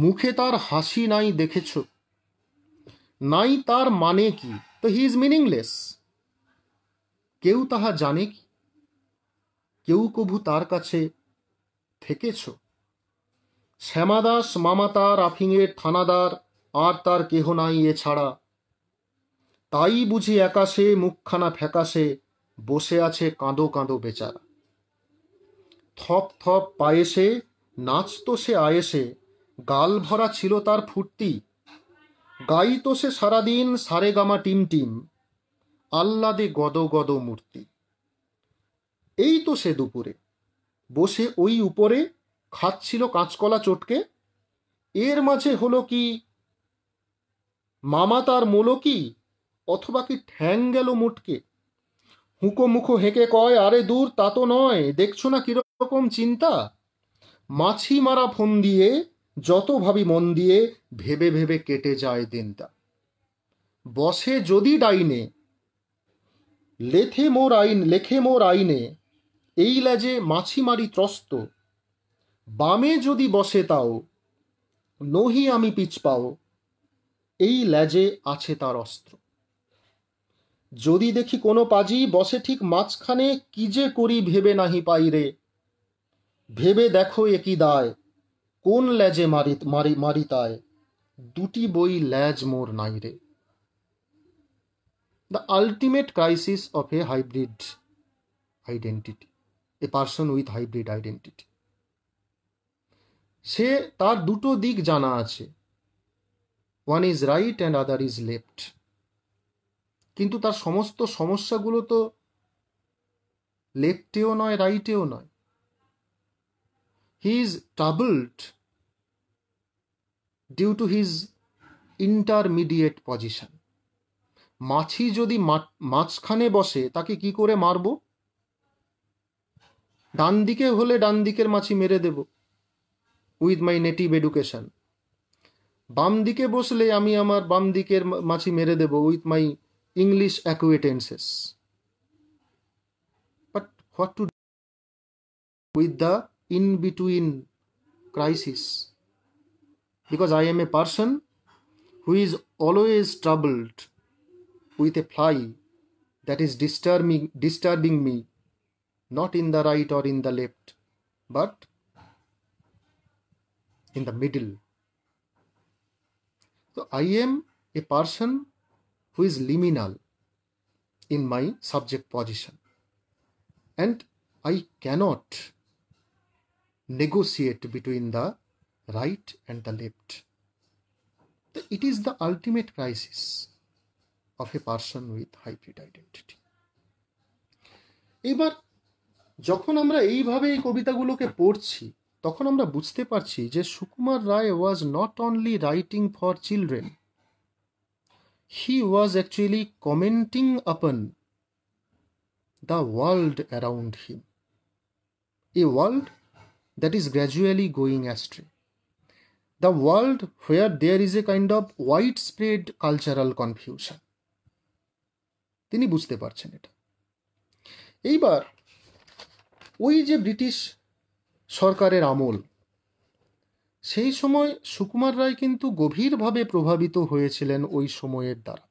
মুখে তার হাসি নাই দেখেছ নাই তার মানে কি তো হি ইজ মিনিংলেস কেউ তাহা জানে কি কেউ কভু তার কাছে থেকেছো শ্যামাদাস মামাতা রাফিংয়ের থানাদার আর তার কেহ নাই এছাড়া তাই বুঝি একাশে মুখখানা ফ্যাকাশে বসে আছে কাঁদো কাঁদো বেচারা থপ থপ পায়েসে নাচতো সে আয়েসে গাল ভরা ছিল তার ফুর্তি গাইতো সে সারাদিন সারে গামা টিম টিম আহ্লাদে গদ গদ মূর্তি এই তো সে দুপুরে বসে ওই উপরে খাচ্ছিল কাঁচকলা চটকে এর মাঝে হলো কি মামা তার মোলো কি অথবা কি ঠ্যাং গেল মুটকে হুঁকো মুখো হেঁকে কয় আরে দূর তা তো নয় দেখছো না কিরকম চিন্তা মাছি মারা ফোন দিয়ে যত ভাবি মন দিয়ে ভেবে ভেবে কেটে যায় দিনটা বসে যদি ডাইনে লেথে মোর আইন লেখে মোর আইনে এই লাজে মাছি মারি ত্রস্ত বামে যদি বসে তাও নহি আমি পিচ পাও এই ল্যাজে আছে তার অস্ত্র যদি দেখি কোনো পাজি বসে ঠিক মাঝখানে কি যে করি ভেবে নাহি পাই রে ভেবে দেখো একই দায় কোন ল্যাজে মারি মারি মারিতায় দুটি বই ল্যাজ মোর নাই রে the ultimate crisis of a hybrid identity a person with hybrid identity সে তার দুটো দিক জানা আছে one is right and other is left কিন্তু তার সমস্ত সমস্যাগুলো তো লেফটেও নয় রাইটেও নয় he is troubled due to his intermediate position মাছি যদি মাঝখানে বসে তাকে কি করে মারব ডান দিকে হলে ডান দিকের মাছি মেরে দেবো উইথ মাই নেটিভ এডুকেশান বাম দিকে বসলে আমি আমার বাম দিকের মাছি মেরে দেব with my English acquaintances but what to with the in between crisis because I am a person who is always troubled with a fly that is disturbing disturbing me not in the right or in the left but in the middle. So I am a person who is liminal in my subject position and I cannot negotiate between the right and the left. It is the ultimate crisis of a person with hybrid identity. এবার যখন আমরা এইভাবে এই কবিতাগুলোকে পড়ছি তখন আমরা বুঝতে পারছি যে Sukumar Ray was not only writing for children he was actually commenting upon the world around him a world that is gradually going astray the world where there is a kind of widespread cultural confusion তিনি বুঝতে পারছেন এটা এইবার ওই যে ব্রিটিশ সরকারের আমল সেই সময় সুকুমার রায় কিন্তু গভীরভাবে প্রভাবিত হয়েছিলেন ওই সময়ের দ্বারা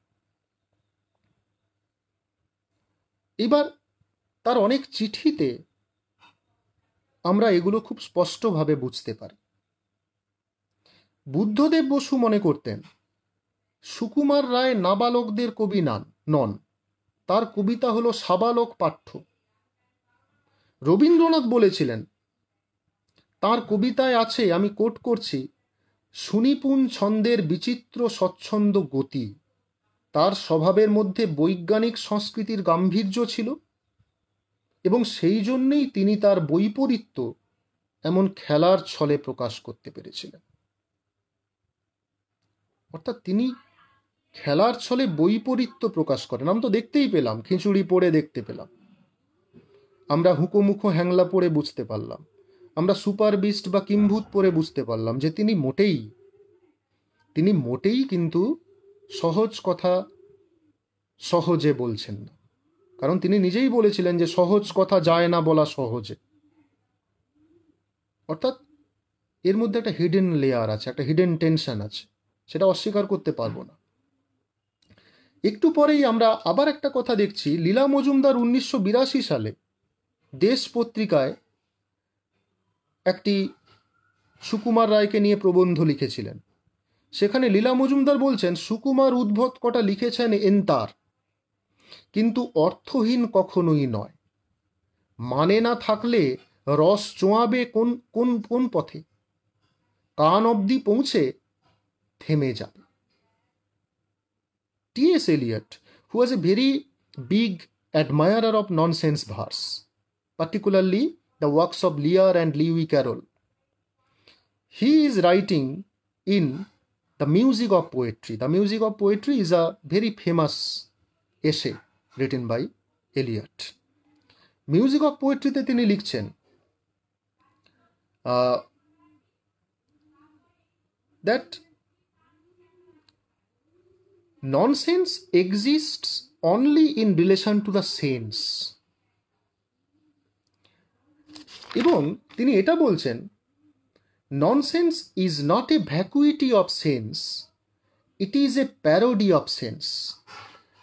এবার তার অনেক চিঠিতে আমরা এগুলো খুব স্পষ্টভাবে বুঝতে পারি বুদ্ধদেব বসু মনে করতেন সুকুমার রায় নাবালকদের কবি নান নন তার কবিতা হলো সাবালক পাঠ্য রবীন্দ্রনাথ বলেছিলেন তার কবিতায় আছে আমি কোট করছি সুনিপুণ ছন্দের বিচিত্র স্বচ্ছন্দ গতি তার স্বভাবের মধ্যে বৈজ্ঞানিক সংস্কৃতির গাম্ভীর্য ছিল এবং সেই জন্যেই তিনি তার বৈপরীত্য এমন খেলার ছলে প্রকাশ করতে পেরেছিলেন অর্থাৎ তিনি খেলার ছলে বৈপরীত্য প্রকাশ করেন আমি তো দেখতেই পেলাম খিচুড়ি পড়ে দেখতে পেলাম আমরা হুকোমুখো হ্যাংলা পড়ে বুঝতে পারলাম আমরা সুপার বিস্ট বা কিম্ভূত পরে বুঝতে পারলাম যে তিনি মোটেই তিনি মোটেই কিন্তু সহজ কথা সহজে বলছেন না কারণ তিনি নিজেই বলেছিলেন যে সহজ কথা যায় না বলা সহজে অর্থাৎ এর মধ্যে একটা হিডেন লেয়ার আছে একটা হিডেন টেনশন আছে সেটা অস্বীকার করতে পারবো না একটু পরেই আমরা আবার একটা কথা দেখছি লীলা মজুমদার উনিশশো সালে দেশ পত্রিকায় একটি সুকুমার রায়কে নিয়ে প্রবন্ধ লিখেছিলেন সেখানে লীলা মজুমদার বলছেন সুকুমার উদ্ভব কটা লিখেছেন এন্তার কিন্তু অর্থহীন কখনোই নয় মানে না থাকলে রস চোঁয়াবে কোন কোন কোন পথে কান অবধি পৌঁছে থেমে যাবে T S Eliot who was a very big admirer of nonsense verse particularly the works of Lear and Louis Carroll. He is writing in The Music of Poetry. The Music of Poetry is a very famous essay written by Eliot. Music of Poetry পোয়েট্রিতে তিনি লিখছেন That nonsense exists only in relation to the sense. এবং তিনি এটা বলছেন nonsense is not a vacuity of sense it is a parody of sense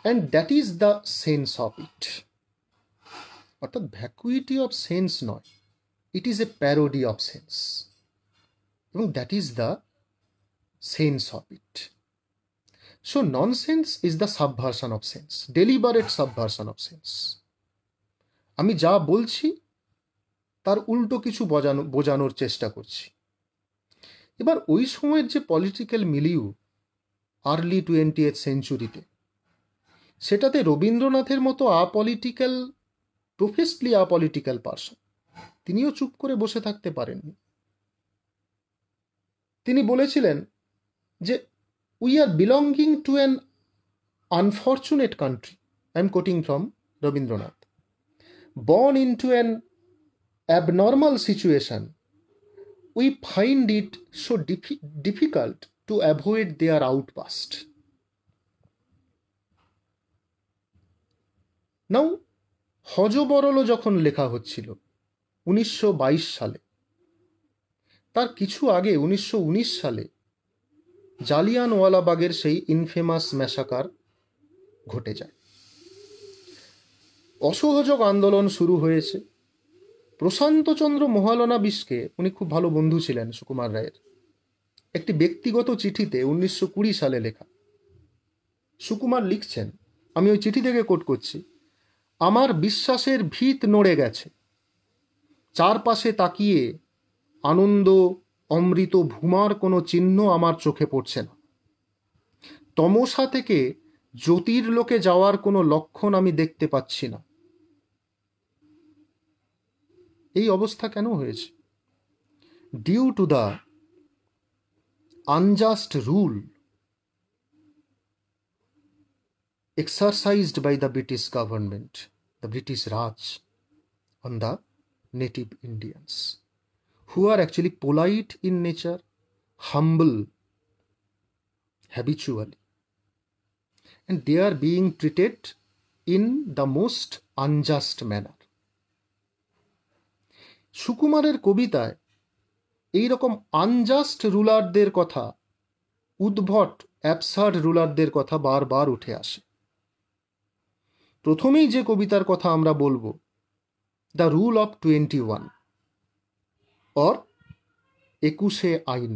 and that is the sense of it অর্থাৎ ভ্যাকুইটি অফ সেন্স নয় it is a parody of sense এবং that is the sense of it so nonsense is the subversion sense sense, deliberate subversion of sense আমি যা বলছি তার উল্টো কিছু বজানো বোঝানোর চেষ্টা করছি এবার ওই সময়ের যে political milieu early twentieth সেঞ্চুরিতে সেটাতে রবীন্দ্রনাথের মতো আপলিটিক্যাল প্রফেসলি আপলিটিক্যাল পার্সন তিনিও চুপ করে বসে থাকতে পারেননি তিনি বলেছিলেন যে we are belonging to an unfortunate country I am quoting from Rabindranath in to an abnormal situation, we find it so dif- difficult to avoid their outburst. Now Hajabarala যখন লেখা হচ্ছিল উনিশশো সালে তার কিছু আগে উনিশশো সালে জালিয়ানওয়ালাবাগের সেই ইনফেমাস ম্যাসাকার ঘটে যায় অসহযোগ আন্দোলন শুরু হয়েছে প্রশান্তচন্দ্র মহালনা বিশকে উনি খুব ভালো বন্ধু ছিলেন সুকুমার রায়ের একটি ব্যক্তিগত চিঠিতে উনিশশো কুড়ি সালে লেখা সুকুমার লিখছেন আমি ওই চিঠি থেকে কোট করছি আমার বিশ্বাসের ভিত নড়ে গেছে চারপাশে তাকিয়ে আনন্দ অমৃত ভূমার কোনো চিহ্ন আমার চোখে পড়ছে না তমসা থেকে জ্যোতির্লোকে যাওয়ার কোনো লক্ষণ আমি দেখতে পাচ্ছি না এই অবস্থা কেন হয়েছে due to the unjust exercised by the British government, the British Raj, on the native Indians, who are actually polite in nature, humble habitually, and they are being treated in the most unjust manner. সুকুমারের কবিতায় এই রকম আনজাস্ট রুলারদের কথা উদ্ভট অ্যাবসার্ড রুলারদের কথা বারবার উঠে আসে প্রথমেই যে কবিতার কথা আমরা বলবো the rule of twenty one অর একুশে আইন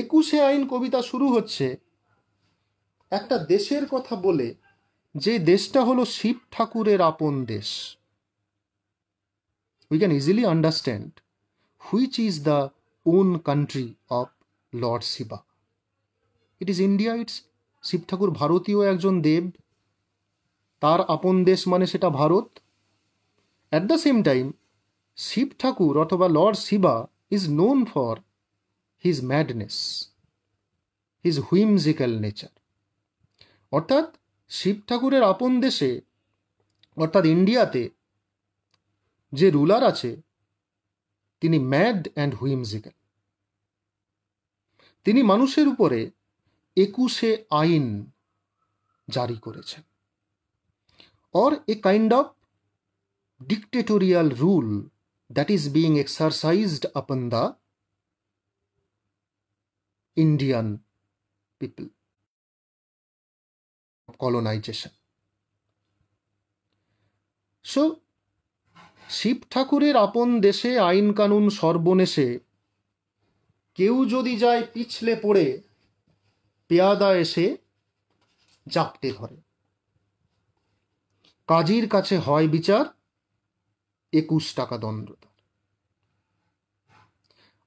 একুশে আইন কবিতা শুরু হচ্ছে একটা দেশের কথা বলে যে দেশটা হলো শিব ঠাকুরের আপন দেশ we can easily understand which is the own country of Lord Shiva. It is India, it's Shiva ঠাকুর ভারতীয় একজন দেব তার আপন দেশ মানে সেটা Bharat at the same time Shiv Thakur অথবা lord Shiva is known for his madness his whimsical nature অর্থাৎ শিব ঠাকুরের আপন দেশে অর্থাৎ ইন্ডিয়াতে যে রুলার আছে তিনি ম্যাড অ্যান্ড হুইমজিক্যাল তিনি মানুষের উপরে একুশে আইন জারি করেছেন or a kind of dictatorial rule that is being exercised upon the Indian people colonization so Shiv ঠাকুরের আপন দেশে আইন কানুন সর্বনেশে কেউ যদি যায় পিছলে পড়ে পেয়াদা এসে জাপটে ধরে কাজীর কাছে হয় বিচার একুশ টাকা দণ্ড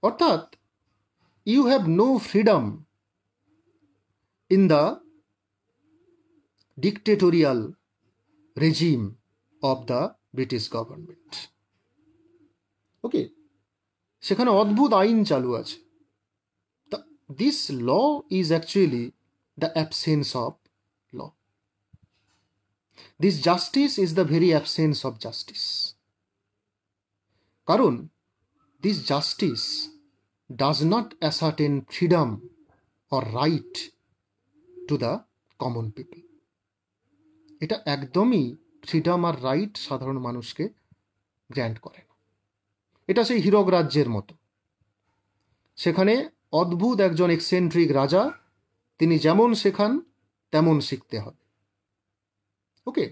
অর্থাৎ you have no freedom in the dictatorial regime of the British government okay সেখানে অদ্ভুত আইন চালু আছে this law is actually the absence of law this justice is the very absence of justice কারণ this justice does not ascertain freedom or right to the common people এটা একদমই ফ্রিডম আর রাইট সাধারণ মানুষকে গ্র্যান্ট করে না এটা সেই হিরক রাজ্যের মতো সেখানে অদ্ভুত একজন এক্সেন্ট্রিক রাজা তিনি যেমন শেখান তেমন শিখতে হবে ওকে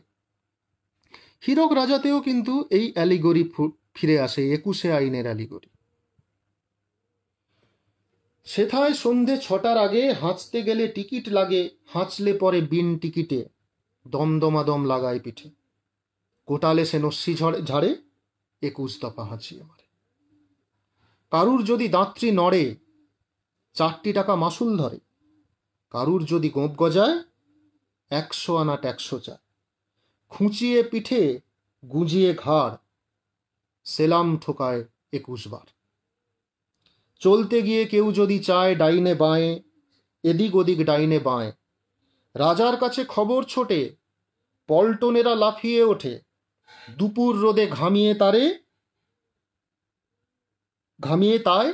হীরক রাজাতেও কিন্তু এই অ্যালিগরি ফিরে আসে একুশে আইনের অ্যালিগরি সেথায় সন্ধে ছটার আগে হাঁচতে গেলে টিকিট লাগে হাঁচলে পরে বিন টিকিটে দমদমাদম লাগায় পিঠে কোটালে সে নস্যি ঝড়ে ঝাড়ে একুশ দফা হাঁচিয়ে মারে কারুর যদি দাঁত্রি নড়ে চারটি টাকা মাসুল ধরে কারুর যদি গোপ গজায় একশো আনা ট্যাক্সো চায় খুঁচিয়ে পিঠে গুঁজিয়ে ঘাড় সেলাম ঠোকায় একুশ বার চলতে গিয়ে কেউ যদি চায় ডাইনে বাঁয়ে এদিক ওদিক ডাইনে বাঁয়ে রাজার কাছে খবর ছোটে পল্টনেরা লাফিয়ে ওঠে দুপুর রোদে ঘামিয়ে তারে ঘামিয়ে তায়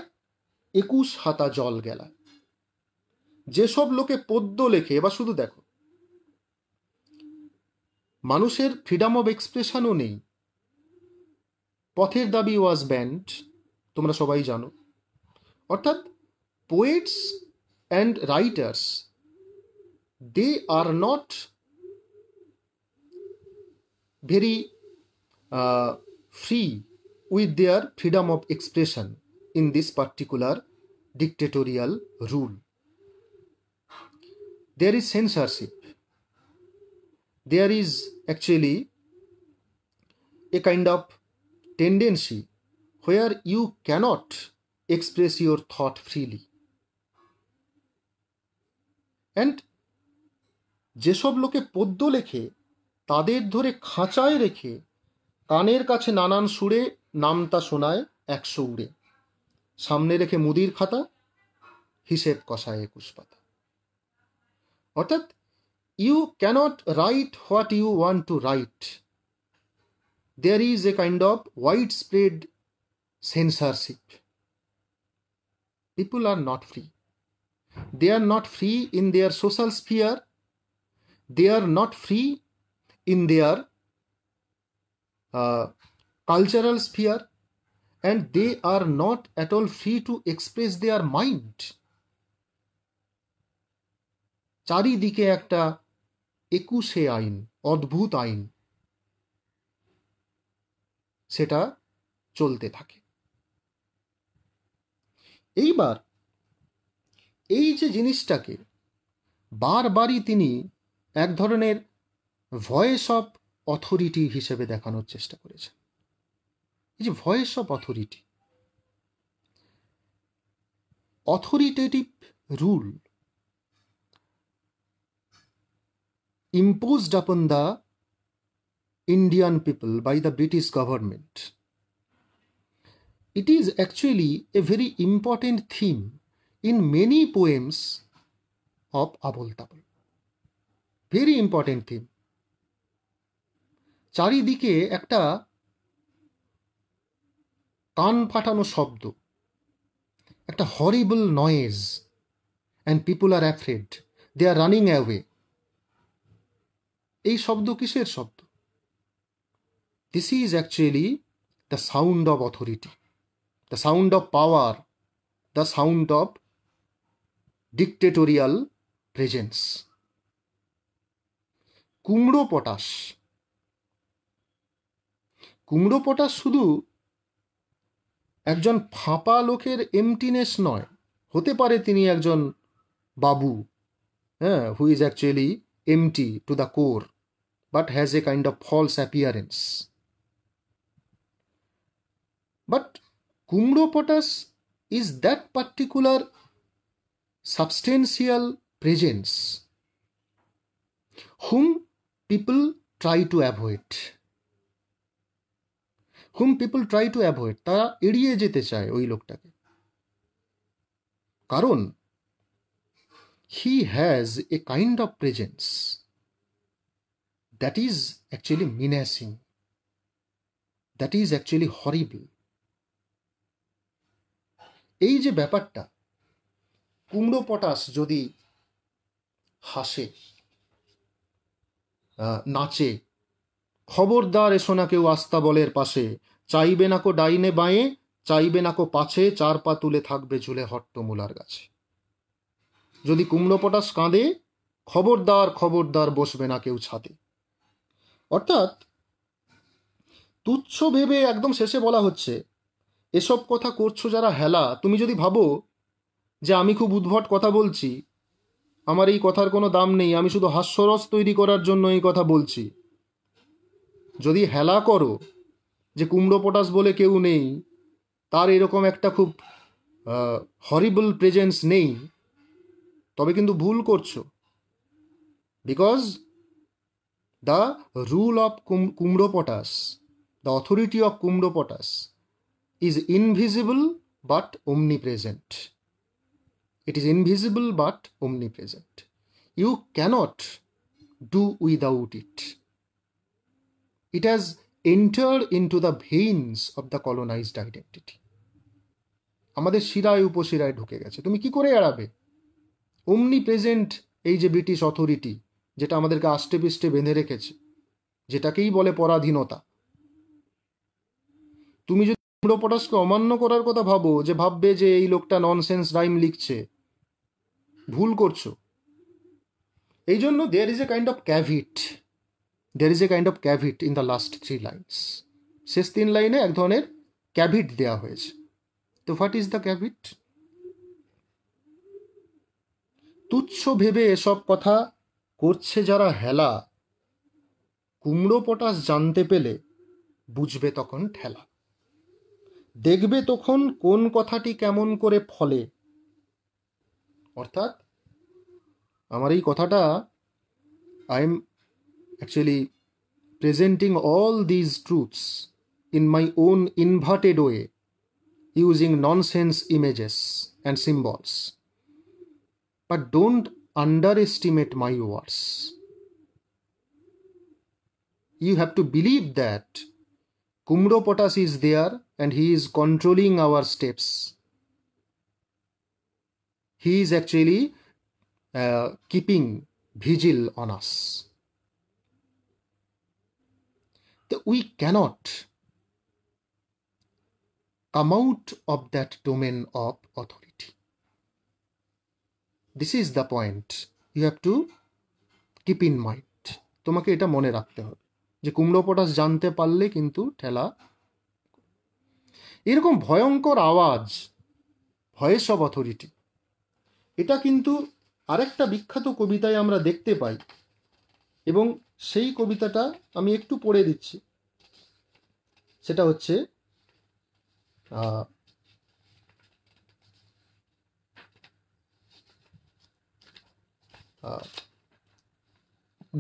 একুশ হাতা জল গেলা যেসব লোকে পদ্য লেখে এবার শুধু দেখো মানুষের ফ্রিডম অব এক্সপ্রেশনও নেই পথের দাবি ওয়াজ ব্যান্ড তোমরা সবাই জানো অর্থাৎ poets and writers they are not very free with their freedom of expression in this particular dictatorial rule there is censorship there is actually a kind of tendency where you cannot express your thought freely and যেসব লোকে পদ্য লেখে তাদের ধরে খাঁচায় রেখে কানের কাছে নানান সুরে নামটা শোনায় একশো উড়ে সামনে রেখে মুদির খাতা হিসেব কষায় একুশ পাতা অর্থাৎ you cannot write what you want to write there is a kind of widespread censorship. People are not free. They are not free in their social sphere. They are not free in their cultural sphere and they are not at all free to express express mind চারিদিকে একটা একুশে আইন অদ্ভুত আইন সেটা চলতে থাকে এইবার এই যে জিনিসটাকে বারবারই তিনি এক ধরনের ভয়েস অফ অথরিটি হিসেবে দেখানোর চেষ্টা করেছেন এই যে voice of authority authoritative rule imposed upon the Indian people by the British government. It is actually a very important theme in many poems of Abol Tabul. Very important theme. চারিদিকে একটা কান ফাটানো শব্দ একটা horrible noise and people are afraid they are running away এই শব্দ কিসের শব্দ this is actually the sound of authority the sound of power the sound of dictatorial presence Kumro Potash Kumro শুধু একজন ফাঁপা লোকের এমটিনেস নয় হতে পারে তিনি একজন বাবু হ্যাঁ who is actually empty to the core but has a kind of false appearance but Kumro Potash is that particular substantial presence whom people try to avoid whom people try to avoid তারা এড়িয়ে যেতে চায় ওই লোকটাকে কারণ he has a kind of presence that is actually menacing that is actually horrible এই যে ব্যাপারটা কুমড়ো পটাশ যদি হাসে নাচে খবরদার এসো না কেউ আস্তাবলের পাশে চাইবে না কো ডাইনে বাঁয়ে চাইবে না কো পাছে চার পা তুলে থাকবে ঝুলে হট্টমূলার গাছে যদি কুমড়ো পটাস কাঁদে খবরদার খবরদার বসবে না কেউ ছাদে অর্থাৎ তুচ্ছ ভেবে একদম শেষে বলা হচ্ছে এসব কথা করছো যারা হেলা তুমি যদি ভাবো যে আমি খুব উদ্ভট কথা বলছি আমার এই কথার কোনো দাম নেই আমি শুধু হাস্যরস তৈরি করার জন্য এই কথা বলছি যদি হেলা করো যে কুমড়ো পটাস বলে কেউ নেই তার এরকম একটা খুব হরিবল প্রেজেন্স নেই তবে কিন্তু ভুল করছো because the rule of Kumro potash the authority of Kumro Potash is invisible but omnipresent it is invisible but omnipresent you cannot do without it It has entered into the veins of the colonized identity. আমাদের শিরায় উপশিরায় ঢুকে গেছে তুমি কি করে এড়াবে অমনি প্রেজেন্ট এই যে ব্রিটিশ অথরিটি যেটা আমাদেরকে আষ্টে পিষ্টে বেঁধে রেখেছে যেটাকেই বলে পরাধীনতা তুমি যদি পটাশকে অমান্য করার কথা ভাবো যে ভাববে যে এই লোকটা ননসেন্স রাইম লিখছে ভুল করছো এই জন্য there is a kind of caveat there is a kind of caveat in the last three lines শেষ তিন লাইনে এক ধরনের ক্যাভিট দেওয়া হয়েছে তো হোয়াট ইজ দ্য ক্যাভিট তুচ্ছ ভেবে এসব কথা করছে যারা হেলা কুমড়ো পটাশ জানতে পেলে বুঝবে তখন ঠেলা দেখবে তখন কোন কথাটি কেমন করে ফলে অর্থাৎ আমার এই কথাটা I am actually presenting all these truths in my own inverted way using nonsense images and symbols. But don't underestimate my words. You have to believe that Kumro Potas is there and he is controlling our steps. He is actually uh, keeping vigil on us. that we cannot come out of that domain of authority. This is the point you have to keep in mind. তোমাকে এটা মনে রাখতে হবে যে কুমড়ো পটাশ জানতে পারলে কিন্তু ঠেলা এরকম ভয়ঙ্কর আওয়াজ ভয়েস অব অথরিটি এটা কিন্তু আরেকটা বিখ্যাত কবিতায় আমরা দেখতে পাই এবং সেই কবিতাটা আমি একটু পড়ে দিচ্ছি সেটা হচ্ছে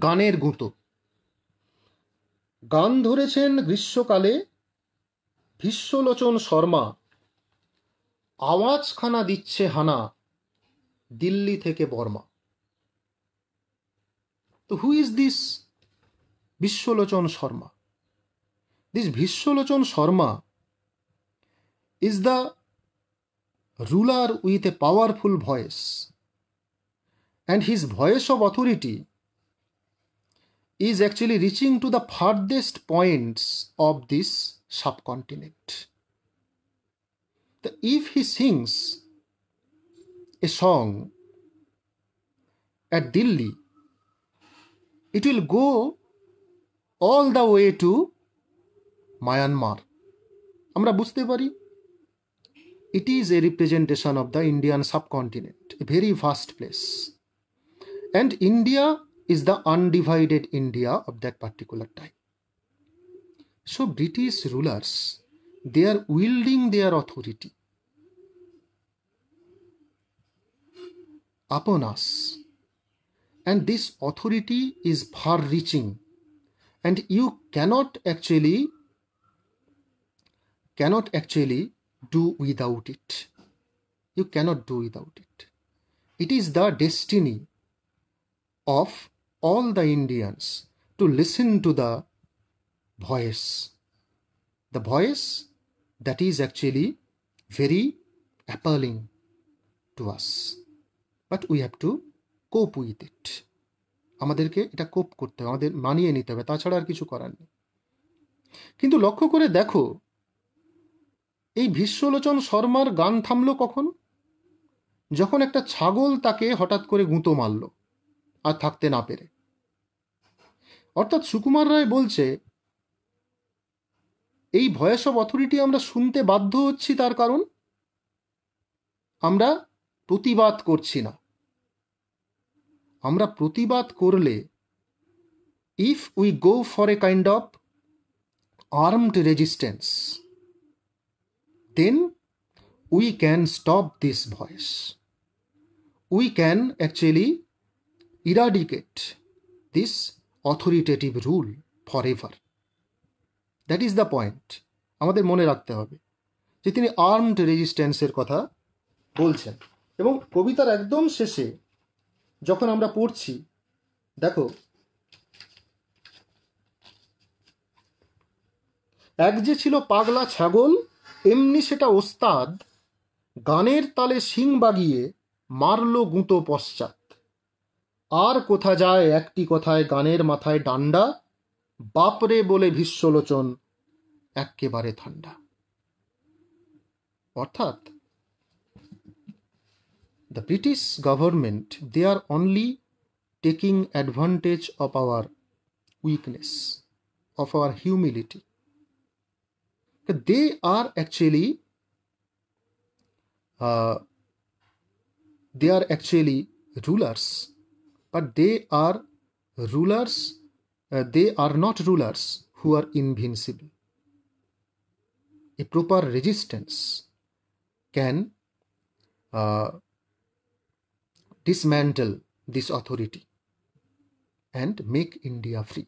গানের গুঁতো গান ধরেছেন গ্রীষ্মকালে ভীষ্মলোচন শর্মা আওয়াজখানা দিচ্ছে হানা দিল্লি থেকে বর্মা তো who is this Vishwalochon Sharma. This vishwalochan Sharma is the ruler with a powerful voice and his voice of authority is actually reaching to the farthest points of this subcontinent. The, if he sings a song at Delhi, it will go all the way to Myanmar আমরা বুঝতে পারি it is a representation of the Indian subcontinent a very vast place and India is the undivided India of that particular time so British rulers they are wielding their authority upon us. And this authority is far reaching and you cannot actually cannot actually do without it you cannot do without it it is the destiny of all the indians to listen to the voice the voice that is actually very appalling to us but we have to cope with it আমাদেরকে এটা কোপ করতে হবে আমাদের মানিয়ে নিতে হবে তাছাড়া আর কিছু করার নেই কিন্তু লক্ষ্য করে দেখো এই ভীষ্মলোচন শর্মার গান থামলো কখন যখন একটা ছাগল তাকে হঠাৎ করে গুঁতো মারল আর থাকতে না পেরে অর্থাৎ সুকুমার রায় বলছে এই ভয়েস অব অথরিটি আমরা শুনতে বাধ্য হচ্ছি তার কারণ আমরা প্রতিবাদ করছি না আমরা প্রতিবাদ করলে if we go for a kind of armed resistance then we can stop this voice we can actually eradicate this authoritative rule forever that is the point আমাদের মনে রাখতে হবে যে তিনি আর্মড রেজিস্ট্যান্সের কথা বলছেন এবং কবিতার একদম শেষে যখন আমরা পড়ছি দেখো এক যে ছিল পাগলা ছাগল এমনি সেটা ওস্তাদ গানের তালে শিং বাগিয়ে মারল গুঁতো পশ্চাৎ আর কোথা যায় একটি কথায় গানের মাথায় ডান্ডা বাপরে বলে ভীষ্মলোচন একেবারে ঠান্ডা অর্থাৎ the British government, they are only taking advantage of our weakness, of our humility. They are actually, uh, they are actually rulers, but they are rulers, uh, they are not rulers who are invincible. A proper resistance can uh, dismantle this authority and make India free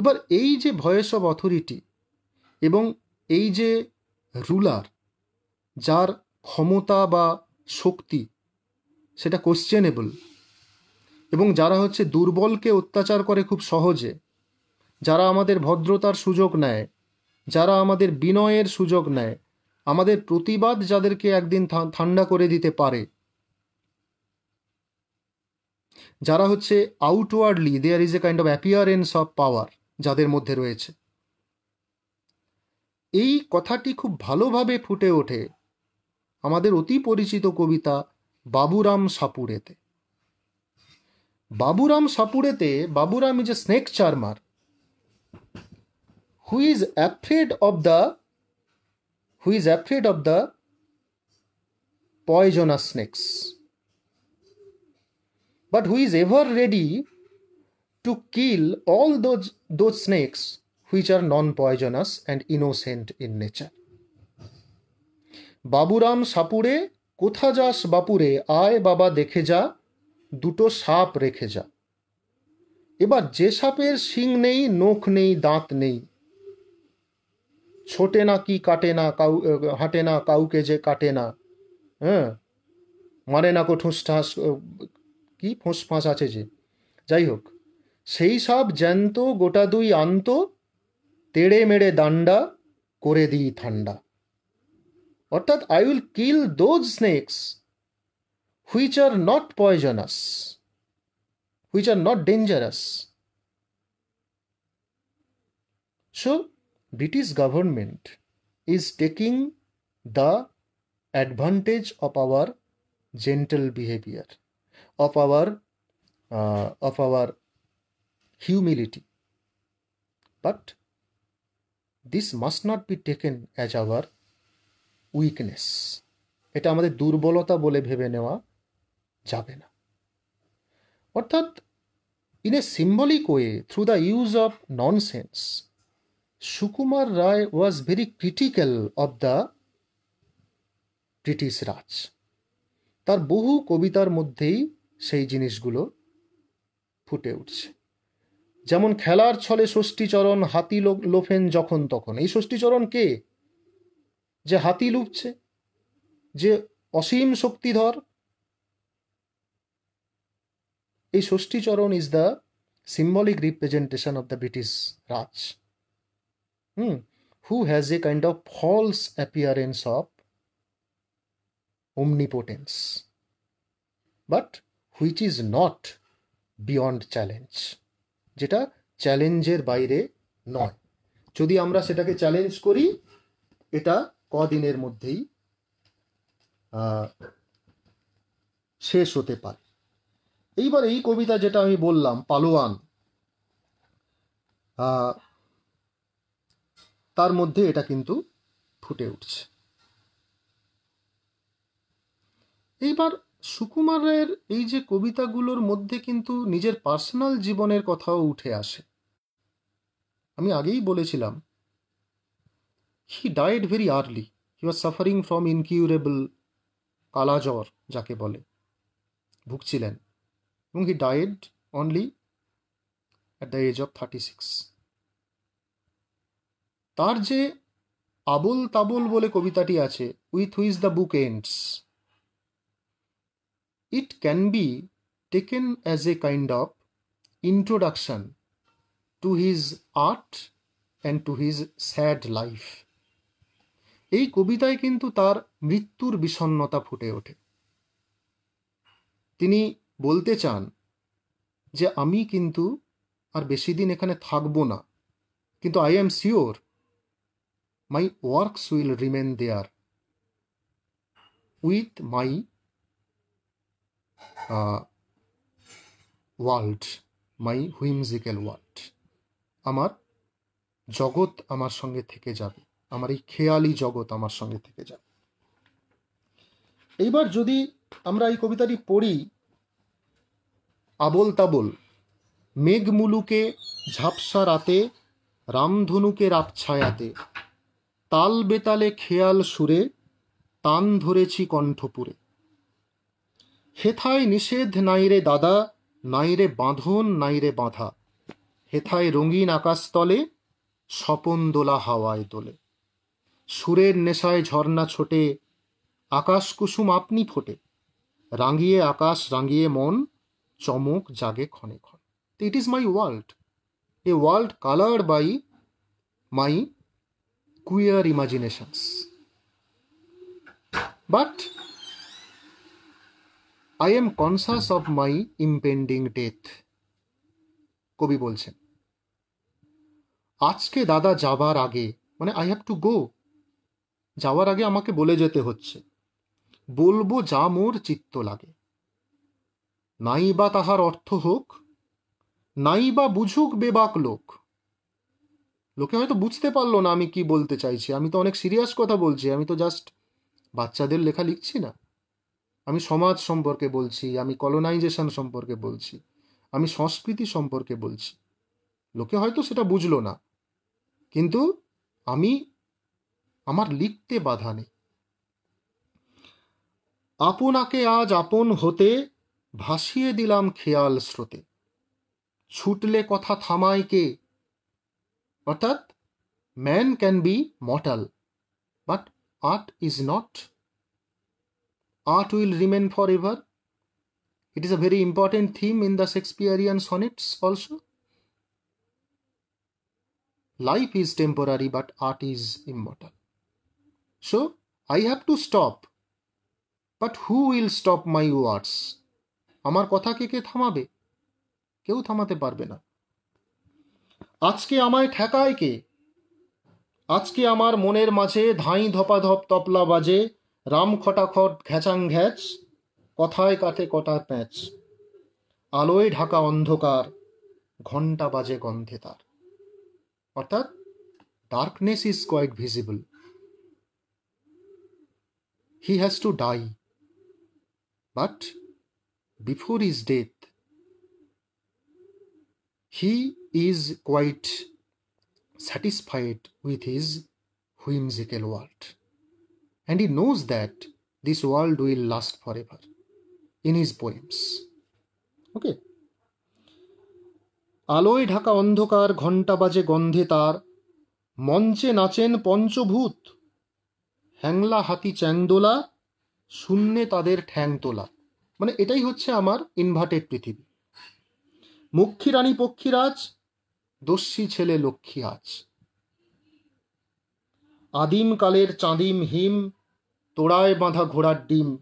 এবার এই যে ভয়েস অব অথরিটি এবং এই যে রুলার যার ক্ষমতা বা শক্তি সেটা কোশ্চেনেবল এবং যারা হচ্ছে দুর্বলকে অত্যাচার করে খুব সহজে যারা আমাদের ভদ্রতার সুযোগ নেয় যারা আমাদের বিনয়ের সুযোগ নেয় আমাদের প্রতিবাদ যাদেরকে একদিন ঠান্ডা করে দিতে পারে যারা হচ্ছে outwardly there is a kind of appearance of power যাদের মধ্যে রয়েছে এই কথাটি খুব ভালোভাবে ফুটে ওঠে আমাদের অতি পরিচিত কবিতা বাবুরাম সাপুরেতে বাবুরাম সাপুরেতে Baburam is a snake charmer who is afraid of the who is afraid of the poisonous snakes but who is ever ready to kill all those, those snakes which are non poisonous and innocent in nature. Baburam সাপুরে কোথা যাস বাপুরে আয় বাবা দেখে যা দুটো সাপ রেখে যা এবার যে সাপের শিং নেই নখ নেই দাঁত নেই ছোটে না কি কাটে না কাউ হাঁটে না কাউকে যে কাটে না হ্যাঁ মারে না কো ঠুস ঠাস কি ফোঁস আছে যে যাই হোক সেই সব জ্যান্ত গোটা দুই আন্ত তেড়ে মেড়ে দান্ডা করে দিই ঠান্ডা অর্থাৎ I will kill those snakes which are not poisonous which are not dangerous so British government is taking the advantage of our gentle behaviour of our uh, of our humility but this must not be taken as our weakness এটা আমাদের দুর্বলতা বলে ভেবে নেওয়া যাবে না অর্থাৎ in a symbolic way through the use of nonsense Sukumar Ray was very critical of the British Raj তার বহু কবিতার মধ্যেই সেই জিনিসগুলো ফুটে উঠছে যেমন খেলার ছলে ষষ্ঠীচরণ হাতি লোফেন যখন তখন এই ষষ্ঠীচরণ কে যে হাতি লুপছে যে অসীম শক্তিধর এই Shashthi Charan is the symbolic representation of the British Raj hmm who has a kind of false appearance of omnipotence but which is not beyond challenge যেটা চ্যালেঞ্জের বাইরে নয় যদি আমরা সেটাকে চ্যালেঞ্জ করি এটা কদিনের মধ্যেই শেষ হতে পারে এইবার এই কবিতা যেটা আমি বললাম পালোয়ান তার মধ্যে এটা কিন্তু ফুটে উঠছে এইবার সুকুমারের এই যে কবিতাগুলোর মধ্যে কিন্তু নিজের পার্সোনাল জীবনের কথাও উঠে আসে আমি আগেই বলেছিলাম he died very early he was suffering from incurable কালাজ্বর যাকে বলে ভুগছিলেন এবং he died only at the age of thirty six তার যে আবল তাবল বলে কবিতাটি আছে with which the book ends it can be taken as a kind of introduction to his art and to his sad life এই কবিতায় কিন্তু তার মৃত্যুর বিষণ্নতা ফুটে ওঠে তিনি বলতে চান যে আমি কিন্তু আর বেশি দিন এখানে থাকব না কিন্তু I am sure my works will remain there with my world my whimsical world আমার জগৎ আমার সঙ্গে থেকে যাবে আমার এই খেয়ালি জগৎ আমার সঙ্গে থেকে যাবে এইবার যদি আমরা এই কবিতাটি পড়ি আবল তাবল মেঘমুলুকে ঝাপসা রাতে রামধনুকে ছায়াতে তাল বেতালে খেয়াল সুরে তান ধরেছি কণ্ঠপুরে হেথায় নিষেধ নাইরে দাদা নাইরে বাঁধন নাইরে বাঁধা হেথায় রঙিন আকাশতলে স্বপন দোলা হাওয়ায় তোলে সুরের নেশায় ঝর্ণা ছোটে আকাশ কুসুম আপনি ফোটে রাঙিয়ে আকাশ রাঙিয়ে মন চমক জাগে ক্ষণে ক্ষণ it is my world a world colour by my queer imaginations but I am conscious of my impending death কবি বলছেন আজকে দাদা যাবার আগে মানে আই হ্যাভ টু গো যাওয়ার আগে আমাকে বলে যেতে হচ্ছে বলবো যা মোর চিত্ত লাগে নাই বা তাহার অর্থ হোক নাই বা বুঝুক বেবাক লোক লোকে হয়তো বুঝতে পারলো না আমি কি বলতে চাইছি আমি তো অনেক সিরিয়াস কথা বলছি আমি তো জাস্ট বাচ্চাদের লেখা লিখছি না আমি সমাজ সম্পর্কে বলছি আমি কলোনাইজেশন সম্পর্কে বলছি আমি সংস্কৃতি সম্পর্কে বলছি লোকে হয়তো সেটা বুঝলো না কিন্তু আমি আমার লিখতে বাধা নেই আপনাকে আজ আপন হতে ভাসিয়ে দিলাম খেয়াল স্রোতে ছুটলে কথা থামায় কে অর্থাৎ man can be mortal but art is not art will remain forever. It is a very important theme in the Shakespearean sonnets also. Life is temporary, but art is immortal. So I have to stop. But who will stop my words? আমার কথা কে কে থামাবে কেউ থামাতে পারবে না আজকে আমায় ঠেকায় কে আজকে আমার মনের মাঝে ধাঁই ধপাধপ তপলা বাজে রাম খটাখট ঘ্যাচাং ঘ্যাচ কথায় কাটে কটা প্যাঁচ আলোয় ঢাকা অন্ধকার ঘন্টা বাজে গন্ধে তার অর্থাৎ darkness is quite visible he has to die but before is death he is quite satisfied with his whimsical world and he knows that this world will last forever in his poems okay আলোয় ঢাকা অন্ধকার ঘণ্টা বাজে গন্ধে তার মঞ্চে নাচেন পঞ্চভূত হ্যাংলা হাতি চ্যাংদোলা শূন্যে তাদের ঠ্যাং তোলা মানে এটাই হচ্ছে আমার ইনভার্টেড পৃথিবী মুখ্যী রানী পক্ষীরাজ দস্যি ছেলে লক্ষ্মী আজ আদিমকালের চাঁদিম হিম He is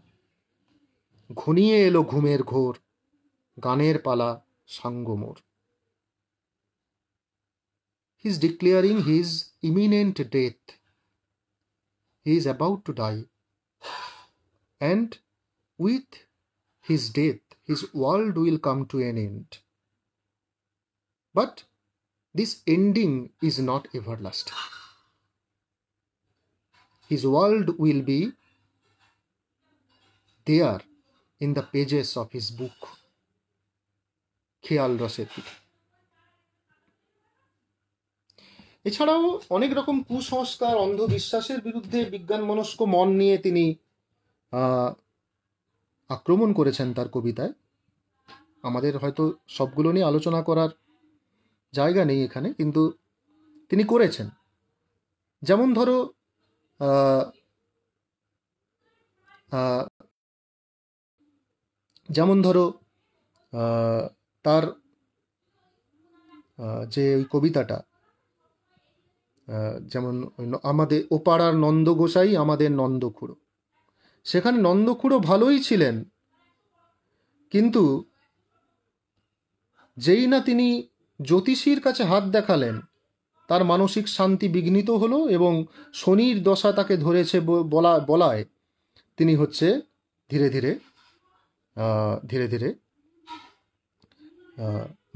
declaring his imminent death. He is about to die. And with his death, his world will come to an end. But this ending is not everlasting. His world will be there in the pages of his book খেয়াল রসের এছাড়াও অনেক রকম কুসংস্কার অন্ধবিশ্বাসের বিরুদ্ধে বিজ্ঞান মনস্ক মন নিয়ে তিনি আক্রমণ করেছেন তার কবিতায় আমাদের হয়তো সবগুলো নিয়ে আলোচনা করার জায়গা নেই এখানে কিন্তু তিনি করেছেন যেমন ধরো যেমন ধরো তার যে ওই কবিতাটা যেমন আমাদের ওপাড়ার গোসাই আমাদের নন্দখুড়ো সেখানে নন্দখুড়ো ভালোই ছিলেন কিন্তু যেই না তিনি জ্যোতিষীর কাছে হাত দেখালেন তার মানসিক শান্তি বিঘ্নিত হলো এবং শনির দশা তাকে ধরেছে বলা বলায় তিনি হচ্ছে ধীরে ধীরে ধীরে ধীরে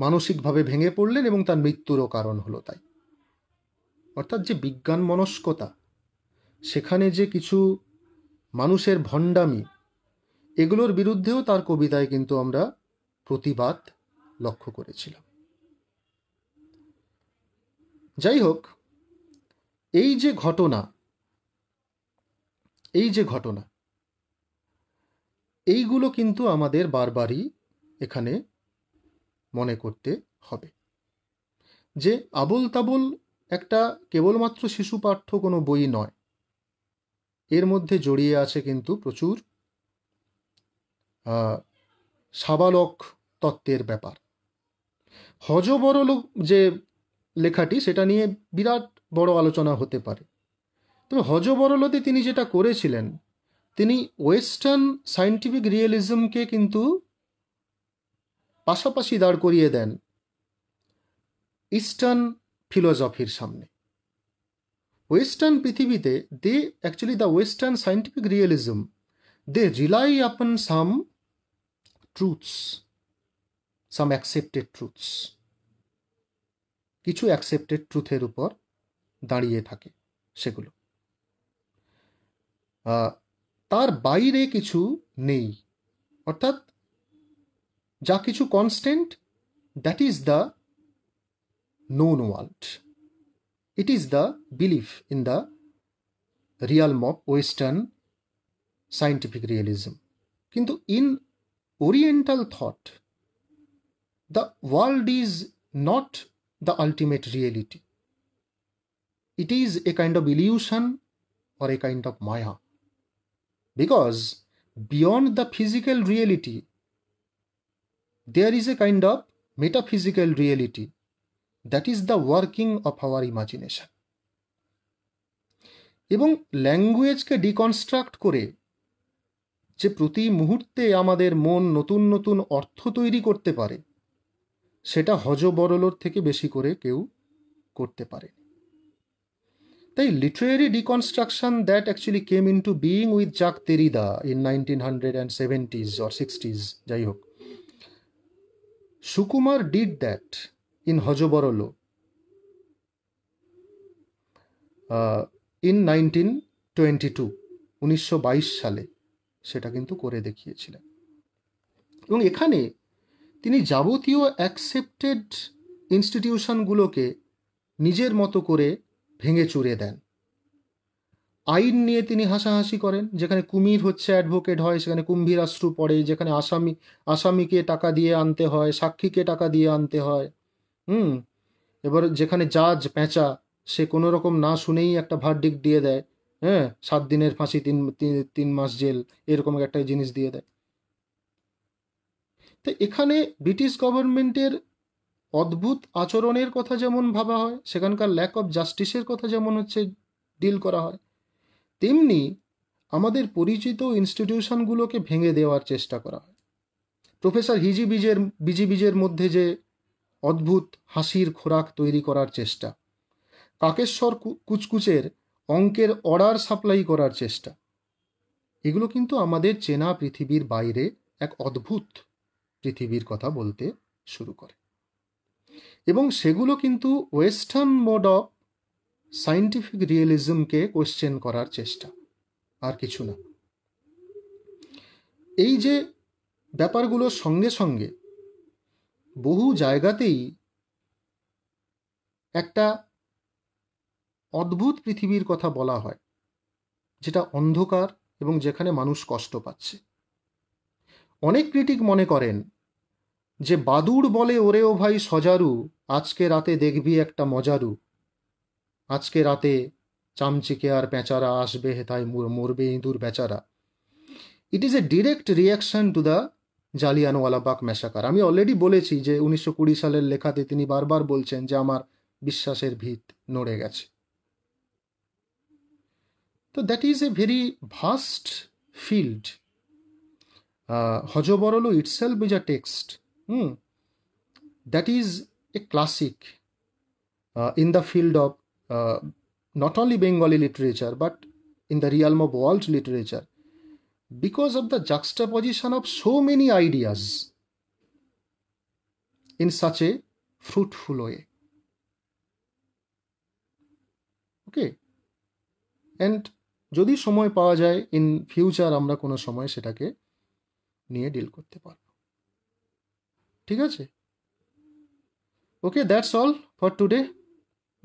মানসিকভাবে ভেঙে পড়লেন এবং তার মৃত্যুরও কারণ হলো তাই অর্থাৎ যে বিজ্ঞান মনস্কতা সেখানে যে কিছু মানুষের ভণ্ডামি এগুলোর বিরুদ্ধেও তার কবিতায় কিন্তু আমরা প্রতিবাদ লক্ষ্য করেছিলাম যাই হোক এই যে ঘটনা এই যে ঘটনা এইগুলো কিন্তু আমাদের বারবারই এখানে মনে করতে হবে যে আবল তাবল একটা কেবলমাত্র শিশু পাঠ্য কোনো বই নয় এর মধ্যে জড়িয়ে আছে কিন্তু প্রচুর সাবালক তত্ত্বের ব্যাপার লোক যে লেখাটি সেটা নিয়ে বিরাট বড় আলোচনা হতে পারে তবে হজবরলতে তিনি যেটা করেছিলেন তিনি ওয়েস্টার্ন সায়েন্টিফিক রিয়েলিজমকে কিন্তু পাশাপাশি দাঁড় করিয়ে দেন ইস্টার্ন ফিলোজফির সামনে ওয়েস্টার্ন পৃথিবীতে they actually the western scientific realism they rely upon some truths some accepted truths কিছু অ্যাকসেপ্টেড ট্রুথের উপর দাঁড়িয়ে থাকে সেগুলো তার বাইরে কিছু নেই অর্থাৎ যা কিছু constant that is the known world it is the belief in the real মপ ওয়েস্টার্ন সায়েন্টিফিক রিয়েলিজম কিন্তু in oriental thought the world is not the ultimate reality it is a kind of illusion or a kind of maya because beyond the physical reality there is a kind of metaphysical reality that is the working of our imagination এবং ল্যাঙ্গুয়েজকে ডিকনস্ট্রাক্ট করে যে প্রতি মুহূর্তে আমাদের মন নতুন নতুন অর্থ তৈরি করতে পারে সেটা হজবরলোর থেকে বেশি করে কেউ করতে পারে তাই literary deconstruction that actually came into being with Jacques Derrida in nineteen hundred and seventies or sixties যাই হোক Sukumar did that in Hajabarala in nineteen twenty two উনিশশো বাইশ সালে সেটা কিন্তু করে দেখিয়েছিলেন এবং এখানে তিনি যাবতীয় অ্যাকসেপ্টেড ইনস্টিটিউশনগুলোকে নিজের মতো করে ভেঙে চুরে দেন আইন নিয়ে তিনি হাসাহাসি করেন যেখানে কুমির হচ্ছে অ্যাডভোকেট হয় সেখানে কুম্ভীর আশ্রু পড়ে যেখানে আসামি আসামিকে টাকা দিয়ে আনতে হয় সাক্ষীকে টাকা দিয়ে আনতে হয় হুম এবার যেখানে জাজ পেঁচা সে কোনো রকম না শুনেই একটা ভার্ডিক দিয়ে দেয় হ্যাঁ সাত দিনের ফাঁসি তিন তিন মাস জেল এরকম একটা জিনিস দিয়ে দেয় তো এখানে ব্রিটিশ গভর্নমেন্টের অদ্ভুত আচরণের কথা যেমন ভাবা হয় সেখানকার ল্যাক অফ জাস্টিসের কথা যেমন হচ্ছে ডিল করা হয় তেমনি আমাদের পরিচিত ইনস্টিটিউশনগুলোকে ভেঙে দেওয়ার চেষ্টা করা হয় প্রফেসর হিজি বিজের বিজি বিজের মধ্যে যে অদ্ভুত হাসির খোরাক তৈরি করার চেষ্টা কাকেশ্বর কুচকুচের অঙ্কের অর্ডার সাপ্লাই করার চেষ্টা এগুলো কিন্তু আমাদের চেনা পৃথিবীর বাইরে এক অদ্ভুত পৃথিবীর কথা বলতে শুরু করে এবং সেগুলো কিন্তু ওয়েস্টার্ন মোড অফ সাইন্টিফিক রিয়েলিজমকে কোশ্চেন করার চেষ্টা আর কিছু না এই যে ব্যাপারগুলোর সঙ্গে সঙ্গে বহু জায়গাতেই একটা অদ্ভুত পৃথিবীর কথা বলা হয় যেটা অন্ধকার এবং যেখানে মানুষ কষ্ট পাচ্ছে অনেক ক্রিটিক মনে করেন যে বাদুর বলে ওরেও ভাই সজারু আজকে রাতে দেখবি একটা মজারু আজকে রাতে চামচিকে আর পেঁচারা আসবে তাই মরবে ইঁদুর বেচারা it is a direct reaction to the Jallianwala Bagh massacre আমি অলরেডি বলেছি যে উনিশশো কুড়ি সালের লেখাতে তিনি বারবার বলছেন যে আমার বিশ্বাসের ভিত নড়ে গেছে তো that is a very vast field Hajabarala itself is a text Hmm. That is a classic uh, in the field of uh, not only Bengali literature but in the realm of world literature because of the juxtaposition of so many ideas in such a fruitful way. Okay. And যদি সময় পাওয়া যায় ইন ফিউচার আমরা কোনো সময় সেটাকে নিয়ে ডিল করতে পারব ঠিক আছে okay that's all for today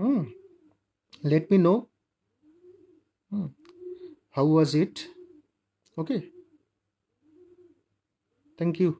hmm let me know hmm how was it okay thank you